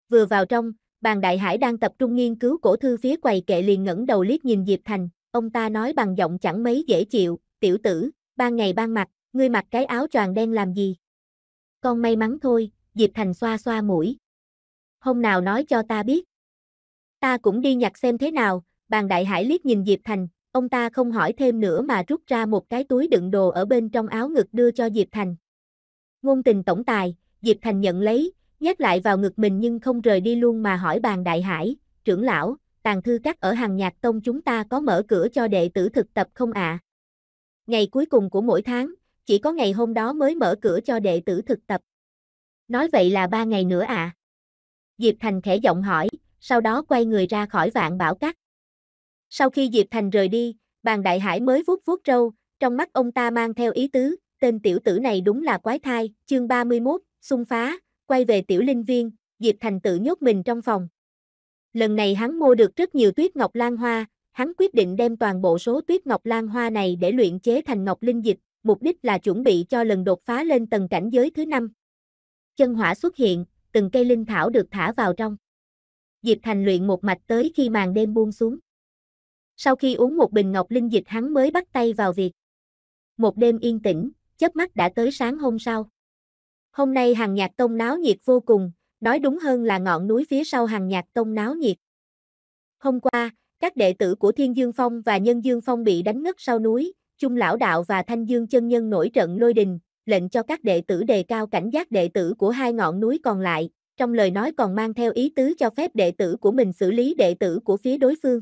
Vừa vào trong, bàn đại hải đang tập trung nghiên cứu cổ thư phía quầy kệ liền ngẩng đầu liếc nhìn Diệp Thành, ông ta nói bằng giọng chẳng mấy dễ chịu, tiểu tử, ban ngày ban mặt, ngươi mặc cái áo choàng đen làm gì? Con may mắn thôi, Diệp Thành xoa xoa mũi. Hôm nào nói cho ta biết. Ta cũng đi nhặt xem thế nào, Bàn đại hải liếc nhìn Diệp Thành, ông ta không hỏi thêm nữa mà rút ra một cái túi đựng đồ ở bên trong áo ngực đưa cho Diệp Thành. Ngôn tình tổng tài, Diệp Thành nhận lấy, nhét lại vào ngực mình nhưng không rời đi luôn mà hỏi bàn đại hải, trưởng lão, tàng thư các ở hàng nhạc tông chúng ta có mở cửa cho đệ tử thực tập không ạ? À? Ngày cuối cùng của mỗi tháng, chỉ có ngày hôm đó mới mở cửa cho đệ tử thực tập. Nói vậy là ba ngày nữa ạ. À? Diệp Thành khẽ giọng hỏi, sau đó quay người ra khỏi vạn bảo cắt. Sau khi Diệp Thành rời đi, bàn đại hải mới vuốt vuốt râu, trong mắt ông ta mang theo ý tứ, tên tiểu tử này đúng là quái thai, chương 31, xung phá, quay về tiểu linh viên, Diệp Thành tự nhốt mình trong phòng. Lần này hắn mua được rất nhiều tuyết ngọc lan hoa, hắn quyết định đem toàn bộ số tuyết ngọc lan hoa này để luyện chế thành ngọc linh dịch, mục đích là chuẩn bị cho lần đột phá lên tầng cảnh giới thứ năm. Chân hỏa xuất hiện, từng cây linh thảo được thả vào trong. Diệp Thành luyện một mạch tới khi màn đêm buông xuống. Sau khi uống một bình ngọc linh dịch hắn mới bắt tay vào việc. Một đêm yên tĩnh, chớp mắt đã tới sáng hôm sau. Hôm nay hàng nhạc tông náo nhiệt vô cùng, nói đúng hơn là ngọn núi phía sau hàng nhạc tông náo nhiệt. Hôm qua, các đệ tử của Thiên Dương Phong và Nhân Dương Phong bị đánh ngất sau núi, Trung Lão Đạo và Thanh Dương Chân Nhân nổi trận lôi đình, lệnh cho các đệ tử đề cao cảnh giác đệ tử của hai ngọn núi còn lại, trong lời nói còn mang theo ý tứ cho phép đệ tử của mình xử lý đệ tử của phía đối phương.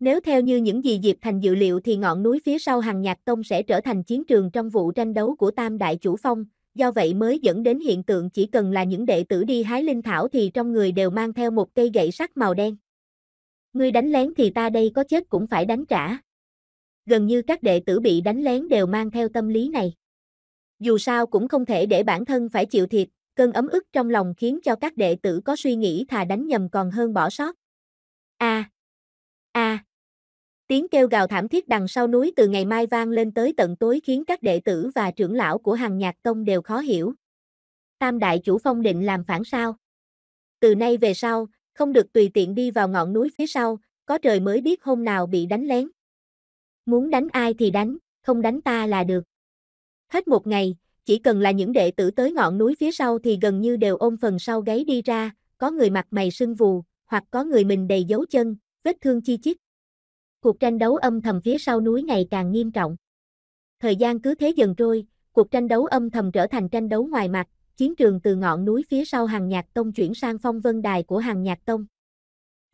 Nếu theo như những gì Diệp Thành dự liệu thì ngọn núi phía sau hàng nhạc tông sẽ trở thành chiến trường trong vụ tranh đấu của Tam Đại Chủ Phong, do vậy mới dẫn đến hiện tượng chỉ cần là những đệ tử đi hái linh thảo thì trong người đều mang theo một cây gậy sắt màu đen. Ngươi đánh lén thì ta đây có chết cũng phải đánh trả. Gần như các đệ tử bị đánh lén đều mang theo tâm lý này. Dù sao cũng không thể để bản thân phải chịu thiệt, cơn ấm ức trong lòng khiến cho các đệ tử có suy nghĩ thà đánh nhầm còn hơn bỏ sót. A, à, A. À, tiếng kêu gào thảm thiết đằng sau núi từ ngày mai vang lên tới tận tối khiến các đệ tử và trưởng lão của hàng nhạc tông đều khó hiểu. Tam đại chủ phong định làm phản sao? Từ nay về sau, không được tùy tiện đi vào ngọn núi phía sau, có trời mới biết hôm nào bị đánh lén. Muốn đánh ai thì đánh, không đánh ta là được. Hết một ngày, chỉ cần là những đệ tử tới ngọn núi phía sau thì gần như đều ôm phần sau gáy đi ra, có người mặt mày sưng vù, hoặc có người mình đầy dấu chân, vết thương chi chít. Cuộc tranh đấu âm thầm phía sau núi ngày càng nghiêm trọng. Thời gian cứ thế dần trôi, cuộc tranh đấu âm thầm trở thành tranh đấu ngoài mặt, chiến trường từ ngọn núi phía sau hàng nhạc tông chuyển sang phong vân đài của hàng nhạc tông.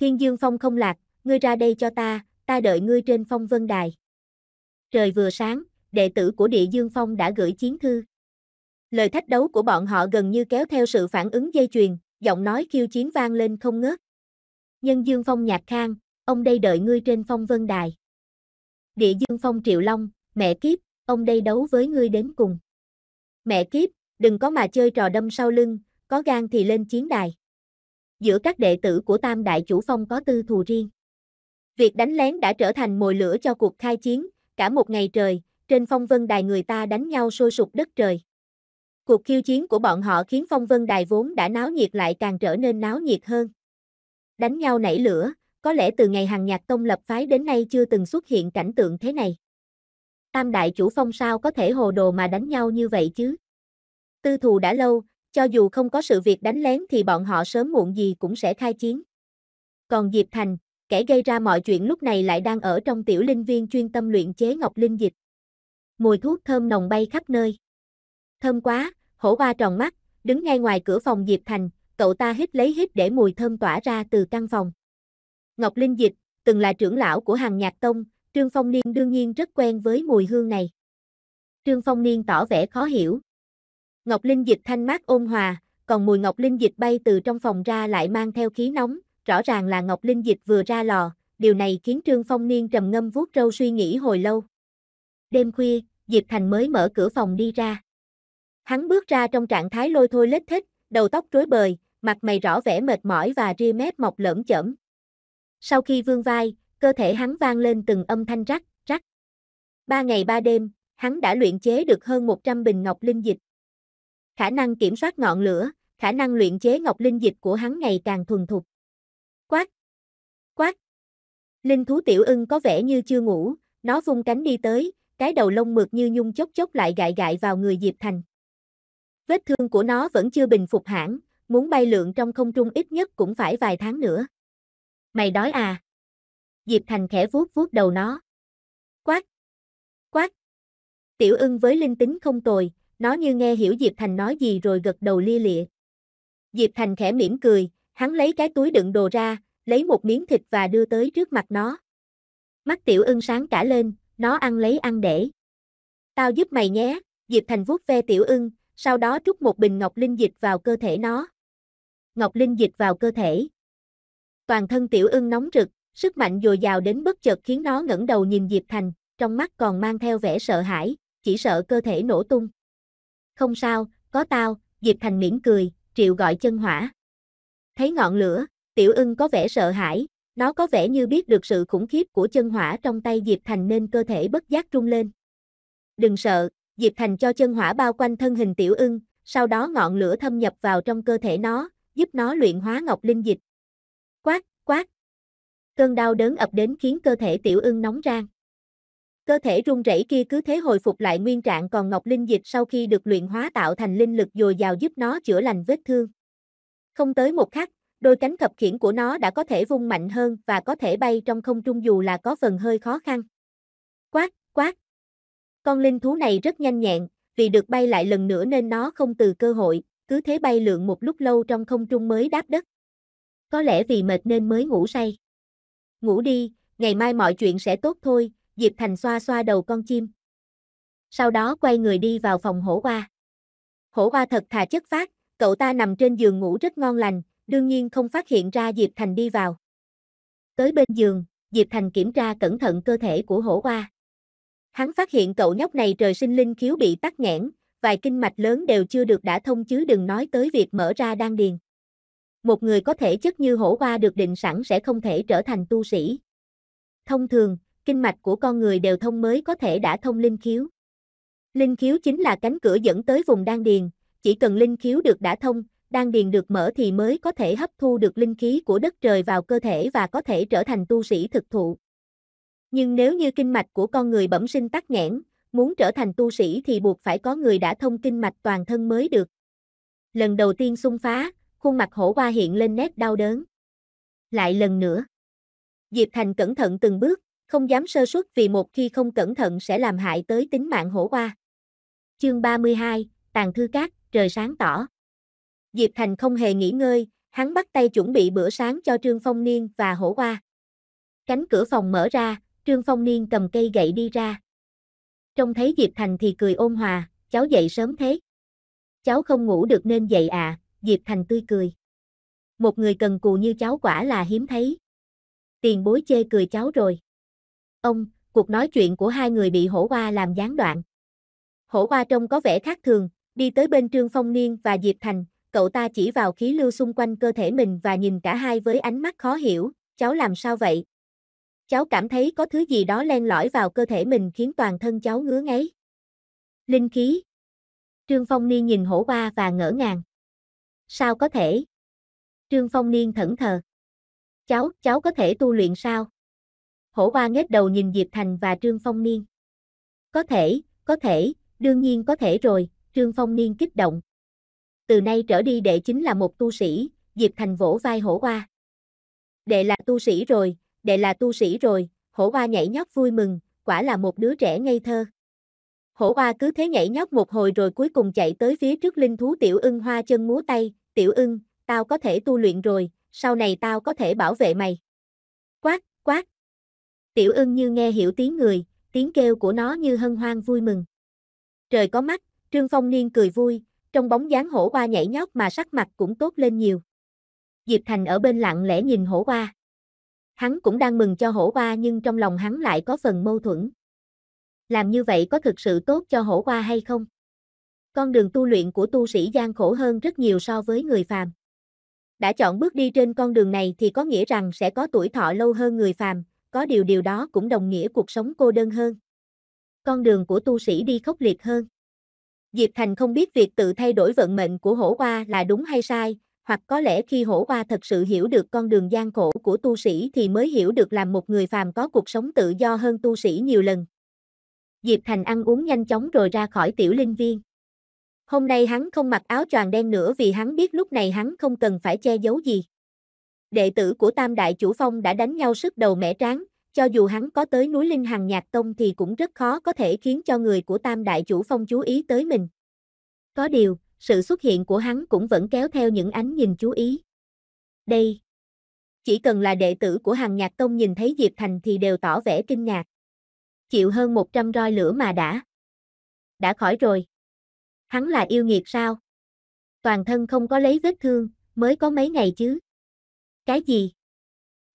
Thiên dương phong không lạc, ngươi ra đây cho ta, ta đợi ngươi trên phong vân đài. Trời vừa sáng, đệ tử của địa dương phong đã gửi chiến thư. Lời thách đấu của bọn họ gần như kéo theo sự phản ứng dây chuyền, giọng nói khiêu chiến vang lên không ngớt. Nhân Dương Phong Nhạc Khang, ông đây đợi ngươi trên phong vân đài. Địa Dương Phong Triệu Long, mẹ kiếp, ông đây đấu với ngươi đến cùng. Mẹ kiếp, đừng có mà chơi trò đâm sau lưng, có gan thì lên chiến đài. Giữa các đệ tử của Tam Đại Chủ Phong có tư thù riêng. Việc đánh lén đã trở thành mồi lửa cho cuộc khai chiến, cả một ngày trời, trên phong vân đài người ta đánh nhau sôi sục đất trời. Cuộc khiêu chiến của bọn họ khiến phong vân đài vốn đã náo nhiệt lại càng trở nên náo nhiệt hơn đánh nhau nảy lửa, có lẽ từ ngày hàng nhạc tông lập phái đến nay chưa từng xuất hiện cảnh tượng thế này. Tam đại chủ phong sao có thể hồ đồ mà đánh nhau như vậy chứ? Tư thù đã lâu, cho dù không có sự việc đánh lén thì bọn họ sớm muộn gì cũng sẽ khai chiến. Còn Diệp Thành, kẻ gây ra mọi chuyện lúc này lại đang ở trong tiểu linh viên chuyên tâm luyện chế ngọc linh dịch. Mùi thuốc thơm nồng bay khắp nơi. Thơm quá, hổ hoa tròn mắt, đứng ngay ngoài cửa phòng Diệp Thành, cậu ta hít lấy hít để mùi thơm tỏa ra từ căn phòng. Ngọc Linh Dịch, từng là trưởng lão của hàng nhạc tông, Trương Phong Niên đương nhiên rất quen với mùi hương này. Trương Phong Niên tỏ vẻ khó hiểu. Ngọc Linh Dịch thanh mát ôn hòa, còn mùi Ngọc Linh Dịch bay từ trong phòng ra lại mang theo khí nóng, rõ ràng là Ngọc Linh Dịch vừa ra lò, điều này khiến Trương Phong Niên trầm ngâm vuốt râu suy nghĩ hồi lâu. Đêm khuya, Diệp Thành mới mở cửa phòng đi ra. Hắn bước ra trong trạng thái lôi thôi lết thích, đầu tóc rối bời, mặt mày rõ vẻ mệt mỏi và ria mép mọc lởm chởm. Sau khi vương vai, cơ thể hắn vang lên từng âm thanh rắc, rắc. Ba ngày ba đêm, hắn đã luyện chế được hơn 100 bình ngọc linh dịch. Khả năng kiểm soát ngọn lửa, khả năng luyện chế ngọc linh dịch của hắn ngày càng thuần thục. Quát! Quát! Linh thú tiểu ưng có vẻ như chưa ngủ, nó vung cánh đi tới, cái đầu lông mượt như nhung chốc chốc lại gại gại vào người Diệp Thành. Vết thương của nó vẫn chưa bình phục hẳn, muốn bay lượn trong không trung ít nhất cũng phải vài tháng nữa. Mày đói à? Diệp Thành khẽ vuốt vuốt đầu nó. Quát! Quát! Tiểu ưng với linh tính không tồi, nó như nghe hiểu Diệp Thành nói gì rồi gật đầu lia lịa. Diệp Thành khẽ mỉm cười, hắn lấy cái túi đựng đồ ra, lấy một miếng thịt và đưa tới trước mặt nó. Mắt tiểu ưng sáng cả lên, nó ăn lấy ăn để. Tao giúp mày nhé, Diệp Thành vuốt ve tiểu ưng, sau đó trút một bình ngọc linh dịch vào cơ thể nó. Ngọc Linh dịch vào cơ thể. Toàn thân tiểu ưng nóng rực, sức mạnh dồi dào đến bất chợt khiến nó ngẩng đầu nhìn Diệp Thành, trong mắt còn mang theo vẻ sợ hãi, chỉ sợ cơ thể nổ tung. Không sao, có tao, Diệp Thành mỉm cười, triệu gọi chân hỏa. Thấy ngọn lửa, tiểu ưng có vẻ sợ hãi, nó có vẻ như biết được sự khủng khiếp của chân hỏa trong tay Diệp Thành nên cơ thể bất giác rung lên. Đừng sợ, Diệp Thành cho chân hỏa bao quanh thân hình tiểu ưng, sau đó ngọn lửa thâm nhập vào trong cơ thể nó, giúp nó luyện hóa ngọc linh dịch. Quát, quát. Cơn đau đớn ập đến khiến cơ thể tiểu ưng nóng rang. Cơ thể run rẩy kia cứ thế hồi phục lại nguyên trạng còn ngọc linh dịch sau khi được luyện hóa tạo thành linh lực dồi dào giúp nó chữa lành vết thương. Không tới một khắc, đôi cánh khập khiển của nó đã có thể vung mạnh hơn và có thể bay trong không trung dù là có phần hơi khó khăn. Quát, quát. Con linh thú này rất nhanh nhẹn, vì được bay lại lần nữa nên nó không từ cơ hội, cứ thế bay lượn một lúc lâu trong không trung mới đáp đất. Có lẽ vì mệt nên mới ngủ say. Ngủ đi, ngày mai mọi chuyện sẽ tốt thôi, Diệp Thành xoa xoa đầu con chim. Sau đó quay người đi vào phòng hổ hoa. Hổ hoa thật thà chất phát, cậu ta nằm trên giường ngủ rất ngon lành, đương nhiên không phát hiện ra Diệp Thành đi vào. Tới bên giường, Diệp Thành kiểm tra cẩn thận cơ thể của hổ hoa. Hắn phát hiện cậu nhóc này trời sinh linh khiếu bị tắc nghẽn, vài kinh mạch lớn đều chưa được đã thông chứ đừng nói tới việc mở ra đan điền. Một người có thể chất như hổ hoa được định sẵn sẽ không thể trở thành tu sĩ. Thông thường, kinh mạch của con người đều thông mới có thể đã thông linh khiếu. Linh khiếu chính là cánh cửa dẫn tới vùng đan điền, chỉ cần linh khiếu được đã thông, đan điền được mở thì mới có thể hấp thu được linh khí của đất trời vào cơ thể và có thể trở thành tu sĩ thực thụ. Nhưng nếu như kinh mạch của con người bẩm sinh tắc nghẽn, muốn trở thành tu sĩ thì buộc phải có người đã thông kinh mạch toàn thân mới được. Lần đầu tiên xung phá, khuôn mặt hổ hoa hiện lên nét đau đớn. Lại lần nữa. Diệp Thành cẩn thận từng bước, không dám sơ suất vì một khi không cẩn thận sẽ làm hại tới tính mạng hổ hoa. Chương 32, Tàn Thư Cát, trời sáng tỏ. Diệp Thành không hề nghỉ ngơi, hắn bắt tay chuẩn bị bữa sáng cho Trương Phong Niên và hổ hoa. Cánh cửa phòng mở ra, Trương Phong Niên cầm cây gậy đi ra trông thấy Diệp Thành thì cười ôn hòa, cháu dậy sớm thế. Cháu không ngủ được nên dậy à, Diệp Thành tươi cười. Một người cần cù như cháu quả là hiếm thấy. Tiền bối chê cười cháu rồi. Ông, cuộc nói chuyện của hai người bị hổ hoa làm gián đoạn. Hổ hoa trông có vẻ khác thường, đi tới bên Trương Phong Niên và Diệp Thành, cậu ta chỉ vào khí lưu xung quanh cơ thể mình và nhìn cả hai với ánh mắt khó hiểu, cháu làm sao vậy, cháu cảm thấy có thứ gì đó len lỏi vào cơ thể mình khiến toàn thân cháu ngứa ngáy. Linh khí. Trương Phong Niên nhìn hổ ba và ngỡ ngàng. Sao có thể? Trương Phong Niên thẫn thờ. Cháu, cháu có thể tu luyện sao? Hổ ba nghếch đầu nhìn Diệp Thành và Trương Phong Niên. Có thể, có thể, đương nhiên có thể rồi, Trương Phong Niên kích động. Từ nay trở đi đệ chính là một tu sĩ, Diệp Thành vỗ vai hổ ba Đệ là tu sĩ rồi, đệ là tu sĩ rồi, hổ hoa nhảy nhót vui mừng, quả là một đứa trẻ ngây thơ. Hổ hoa cứ thế nhảy nhót một hồi rồi cuối cùng chạy tới phía trước linh thú tiểu ưng hoa chân múa tay, tiểu ưng, tao có thể tu luyện rồi, sau này tao có thể bảo vệ mày. Quát, quát. Tiểu ưng như nghe hiểu tiếng người, tiếng kêu của nó như hân hoan vui mừng. Trời có mắt, Trương Phong Niên cười vui, trong bóng dáng hổ hoa nhảy nhót mà sắc mặt cũng tốt lên nhiều. Diệp Thành ở bên lặng lẽ nhìn hổ hoa. Hắn cũng đang mừng cho hổ qua nhưng trong lòng hắn lại có phần mâu thuẫn. Làm như vậy có thực sự tốt cho hổ qua hay không? Con đường tu luyện của tu sĩ gian khổ hơn rất nhiều so với người phàm. Đã chọn bước đi trên con đường này thì có nghĩa rằng sẽ có tuổi thọ lâu hơn người phàm, có điều điều đó cũng đồng nghĩa cuộc sống cô đơn hơn. Con đường của tu sĩ đi khốc liệt hơn. Diệp Thành không biết việc tự thay đổi vận mệnh của hổ qua là đúng hay sai, hoặc có lẽ khi hổ hoa thật sự hiểu được con đường gian khổ của tu sĩ thì mới hiểu được làm một người phàm có cuộc sống tự do hơn tu sĩ nhiều lần. Diệp Thành ăn uống nhanh chóng rồi ra khỏi tiểu linh viên. Hôm nay hắn không mặc áo choàng đen nữa vì hắn biết lúc này hắn không cần phải che giấu gì. Đệ tử của Tam Đại Chủ Phong đã đánh nhau sức đầu mẻ tráng, cho dù hắn có tới núi Linh Hằng Nhạc Tông thì cũng rất khó có thể khiến cho người của Tam Đại Chủ Phong chú ý tới mình. Có điều, sự xuất hiện của hắn cũng vẫn kéo theo những ánh nhìn chú ý. Đây, chỉ cần là đệ tử của hàng nhạc tông nhìn thấy Diệp Thành thì đều tỏ vẻ kinh ngạc. Chịu hơn 100 roi lửa mà đã. Đã khỏi rồi. Hắn là yêu nghiệt sao? Toàn thân không có lấy vết thương, mới có mấy ngày chứ. Cái gì?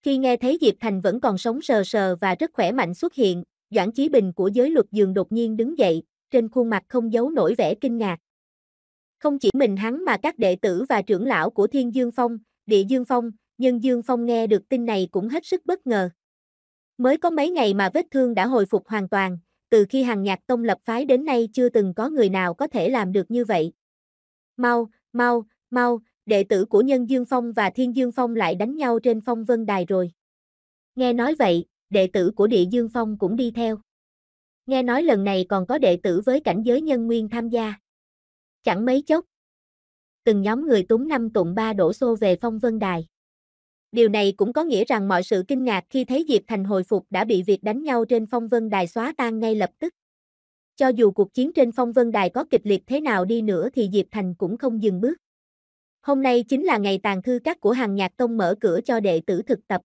Khi nghe thấy Diệp Thành vẫn còn sống sờ sờ và rất khỏe mạnh xuất hiện, Doãn Chí Bình của giới luật dường đột nhiên đứng dậy, trên khuôn mặt không giấu nổi vẻ kinh ngạc. Không chỉ mình hắn mà các đệ tử và trưởng lão của Thiên Dương Phong, Địa Dương Phong, Nhân Dương Phong nghe được tin này cũng hết sức bất ngờ. Mới có mấy ngày mà vết thương đã hồi phục hoàn toàn, từ khi hàng nhạc tông lập phái đến nay chưa từng có người nào có thể làm được như vậy. Mau, mau, mau, đệ tử của Nhân Dương Phong và Thiên Dương Phong lại đánh nhau trên phong vân đài rồi. Nghe nói vậy, đệ tử của Địa Dương Phong cũng đi theo. Nghe nói lần này còn có đệ tử với cảnh giới nhân nguyên tham gia. Chẳng mấy chốc, từng nhóm người túng năm tụng ba đổ xô về phong vân đài. Điều này cũng có nghĩa rằng mọi sự kinh ngạc khi thấy Diệp Thành hồi phục đã bị việc đánh nhau trên phong vân đài xóa tan ngay lập tức. Cho dù cuộc chiến trên phong vân đài có kịch liệt thế nào đi nữa thì Diệp Thành cũng không dừng bước. Hôm nay chính là ngày tàn thư các của hàng nhạc tông mở cửa cho đệ tử thực tập.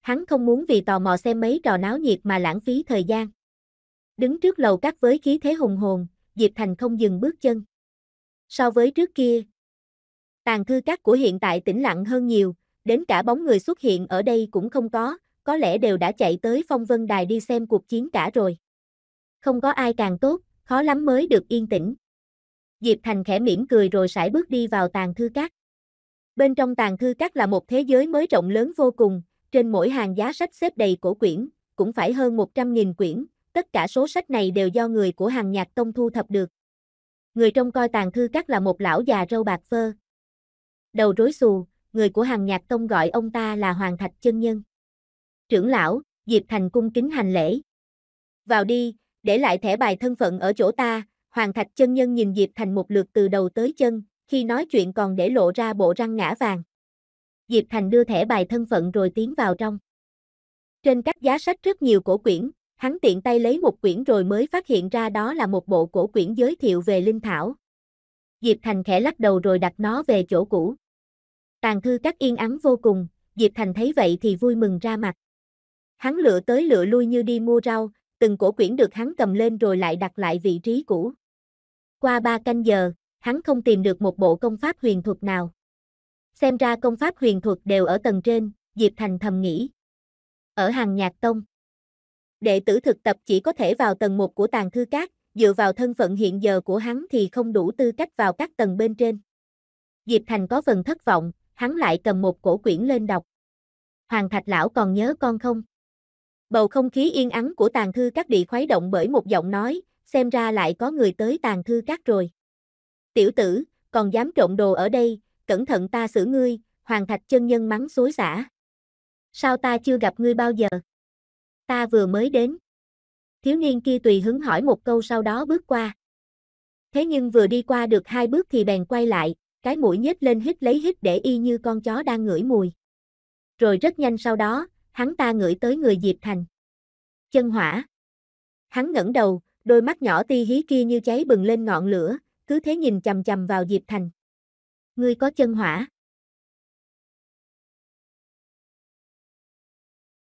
Hắn không muốn vì tò mò xem mấy trò náo nhiệt mà lãng phí thời gian. Đứng trước lầu các với khí thế hùng hồn, Diệp Thành không dừng bước chân so với trước kia. Tàn thư các của hiện tại tĩnh lặng hơn nhiều, đến cả bóng người xuất hiện ở đây cũng không có, có lẽ đều đã chạy tới phong vân đài đi xem cuộc chiến cả rồi. Không có ai càng tốt, khó lắm mới được yên tĩnh. Diệp Thành khẽ mỉm cười rồi sải bước đi vào tàn thư các. Bên trong tàn thư các là một thế giới mới rộng lớn vô cùng, trên mỗi hàng giá sách xếp đầy cổ quyển, cũng phải hơn 100.000 quyển, tất cả số sách này đều do người của hàng nhạc tông thu thập được. Người trông coi tàn thư các là một lão già râu bạc phơ. Đầu rối xù, người của hàng nhạc tông gọi ông ta là Hoàng Thạch Chân Nhân. Trưởng lão, Diệp Thành cung kính hành lễ. Vào đi, để lại thẻ bài thân phận ở chỗ ta, Hoàng Thạch Chân Nhân nhìn Diệp Thành một lượt từ đầu tới chân, khi nói chuyện còn để lộ ra bộ răng ngã vàng. Diệp Thành đưa thẻ bài thân phận rồi tiến vào trong. Trên các giá sách rất nhiều cổ quyển, Hắn tiện tay lấy một quyển rồi mới phát hiện ra đó là một bộ cổ quyển giới thiệu về linh thảo. Diệp Thành khẽ lắc đầu rồi đặt nó về chỗ cũ. Tàn thư các yên ắng vô cùng, Diệp Thành thấy vậy thì vui mừng ra mặt. Hắn lựa tới lựa lui như đi mua rau, từng cổ quyển được hắn cầm lên rồi lại đặt lại vị trí cũ. Qua ba canh giờ, hắn không tìm được một bộ công pháp huyền thuật nào. Xem ra công pháp huyền thuật đều ở tầng trên, Diệp Thành thầm nghĩ. Ở hàng nhạc tông, Đệ tử thực tập chỉ có thể vào tầng 1 của tàng thư các, dựa vào thân phận hiện giờ của hắn thì không đủ tư cách vào các tầng bên trên. Diệp Thành có phần thất vọng, hắn lại cầm một cổ quyển lên đọc. Hoàng Thạch Lão còn nhớ con không? Bầu không khí yên ắng của tàng thư các bị khuấy động bởi một giọng nói, xem ra lại có người tới tàng thư các rồi. Tiểu tử, còn dám trộm đồ ở đây, cẩn thận ta xử ngươi, Hoàng Thạch chân nhân mắng xối xả. Sao ta chưa gặp ngươi bao giờ? ta vừa mới đến. Thiếu niên kia tùy hứng hỏi một câu sau đó bước qua. Thế nhưng vừa đi qua được hai bước thì bèn quay lại, cái mũi nhếch lên hít lấy hít để y như con chó đang ngửi mùi. Rồi rất nhanh sau đó, hắn ta ngửi tới người Diệp Thành. Chân hỏa. Hắn ngẩng đầu, đôi mắt nhỏ ti hí kia như cháy bừng lên ngọn lửa, cứ thế nhìn chằm chằm vào Diệp Thành. Ngươi có chân hỏa.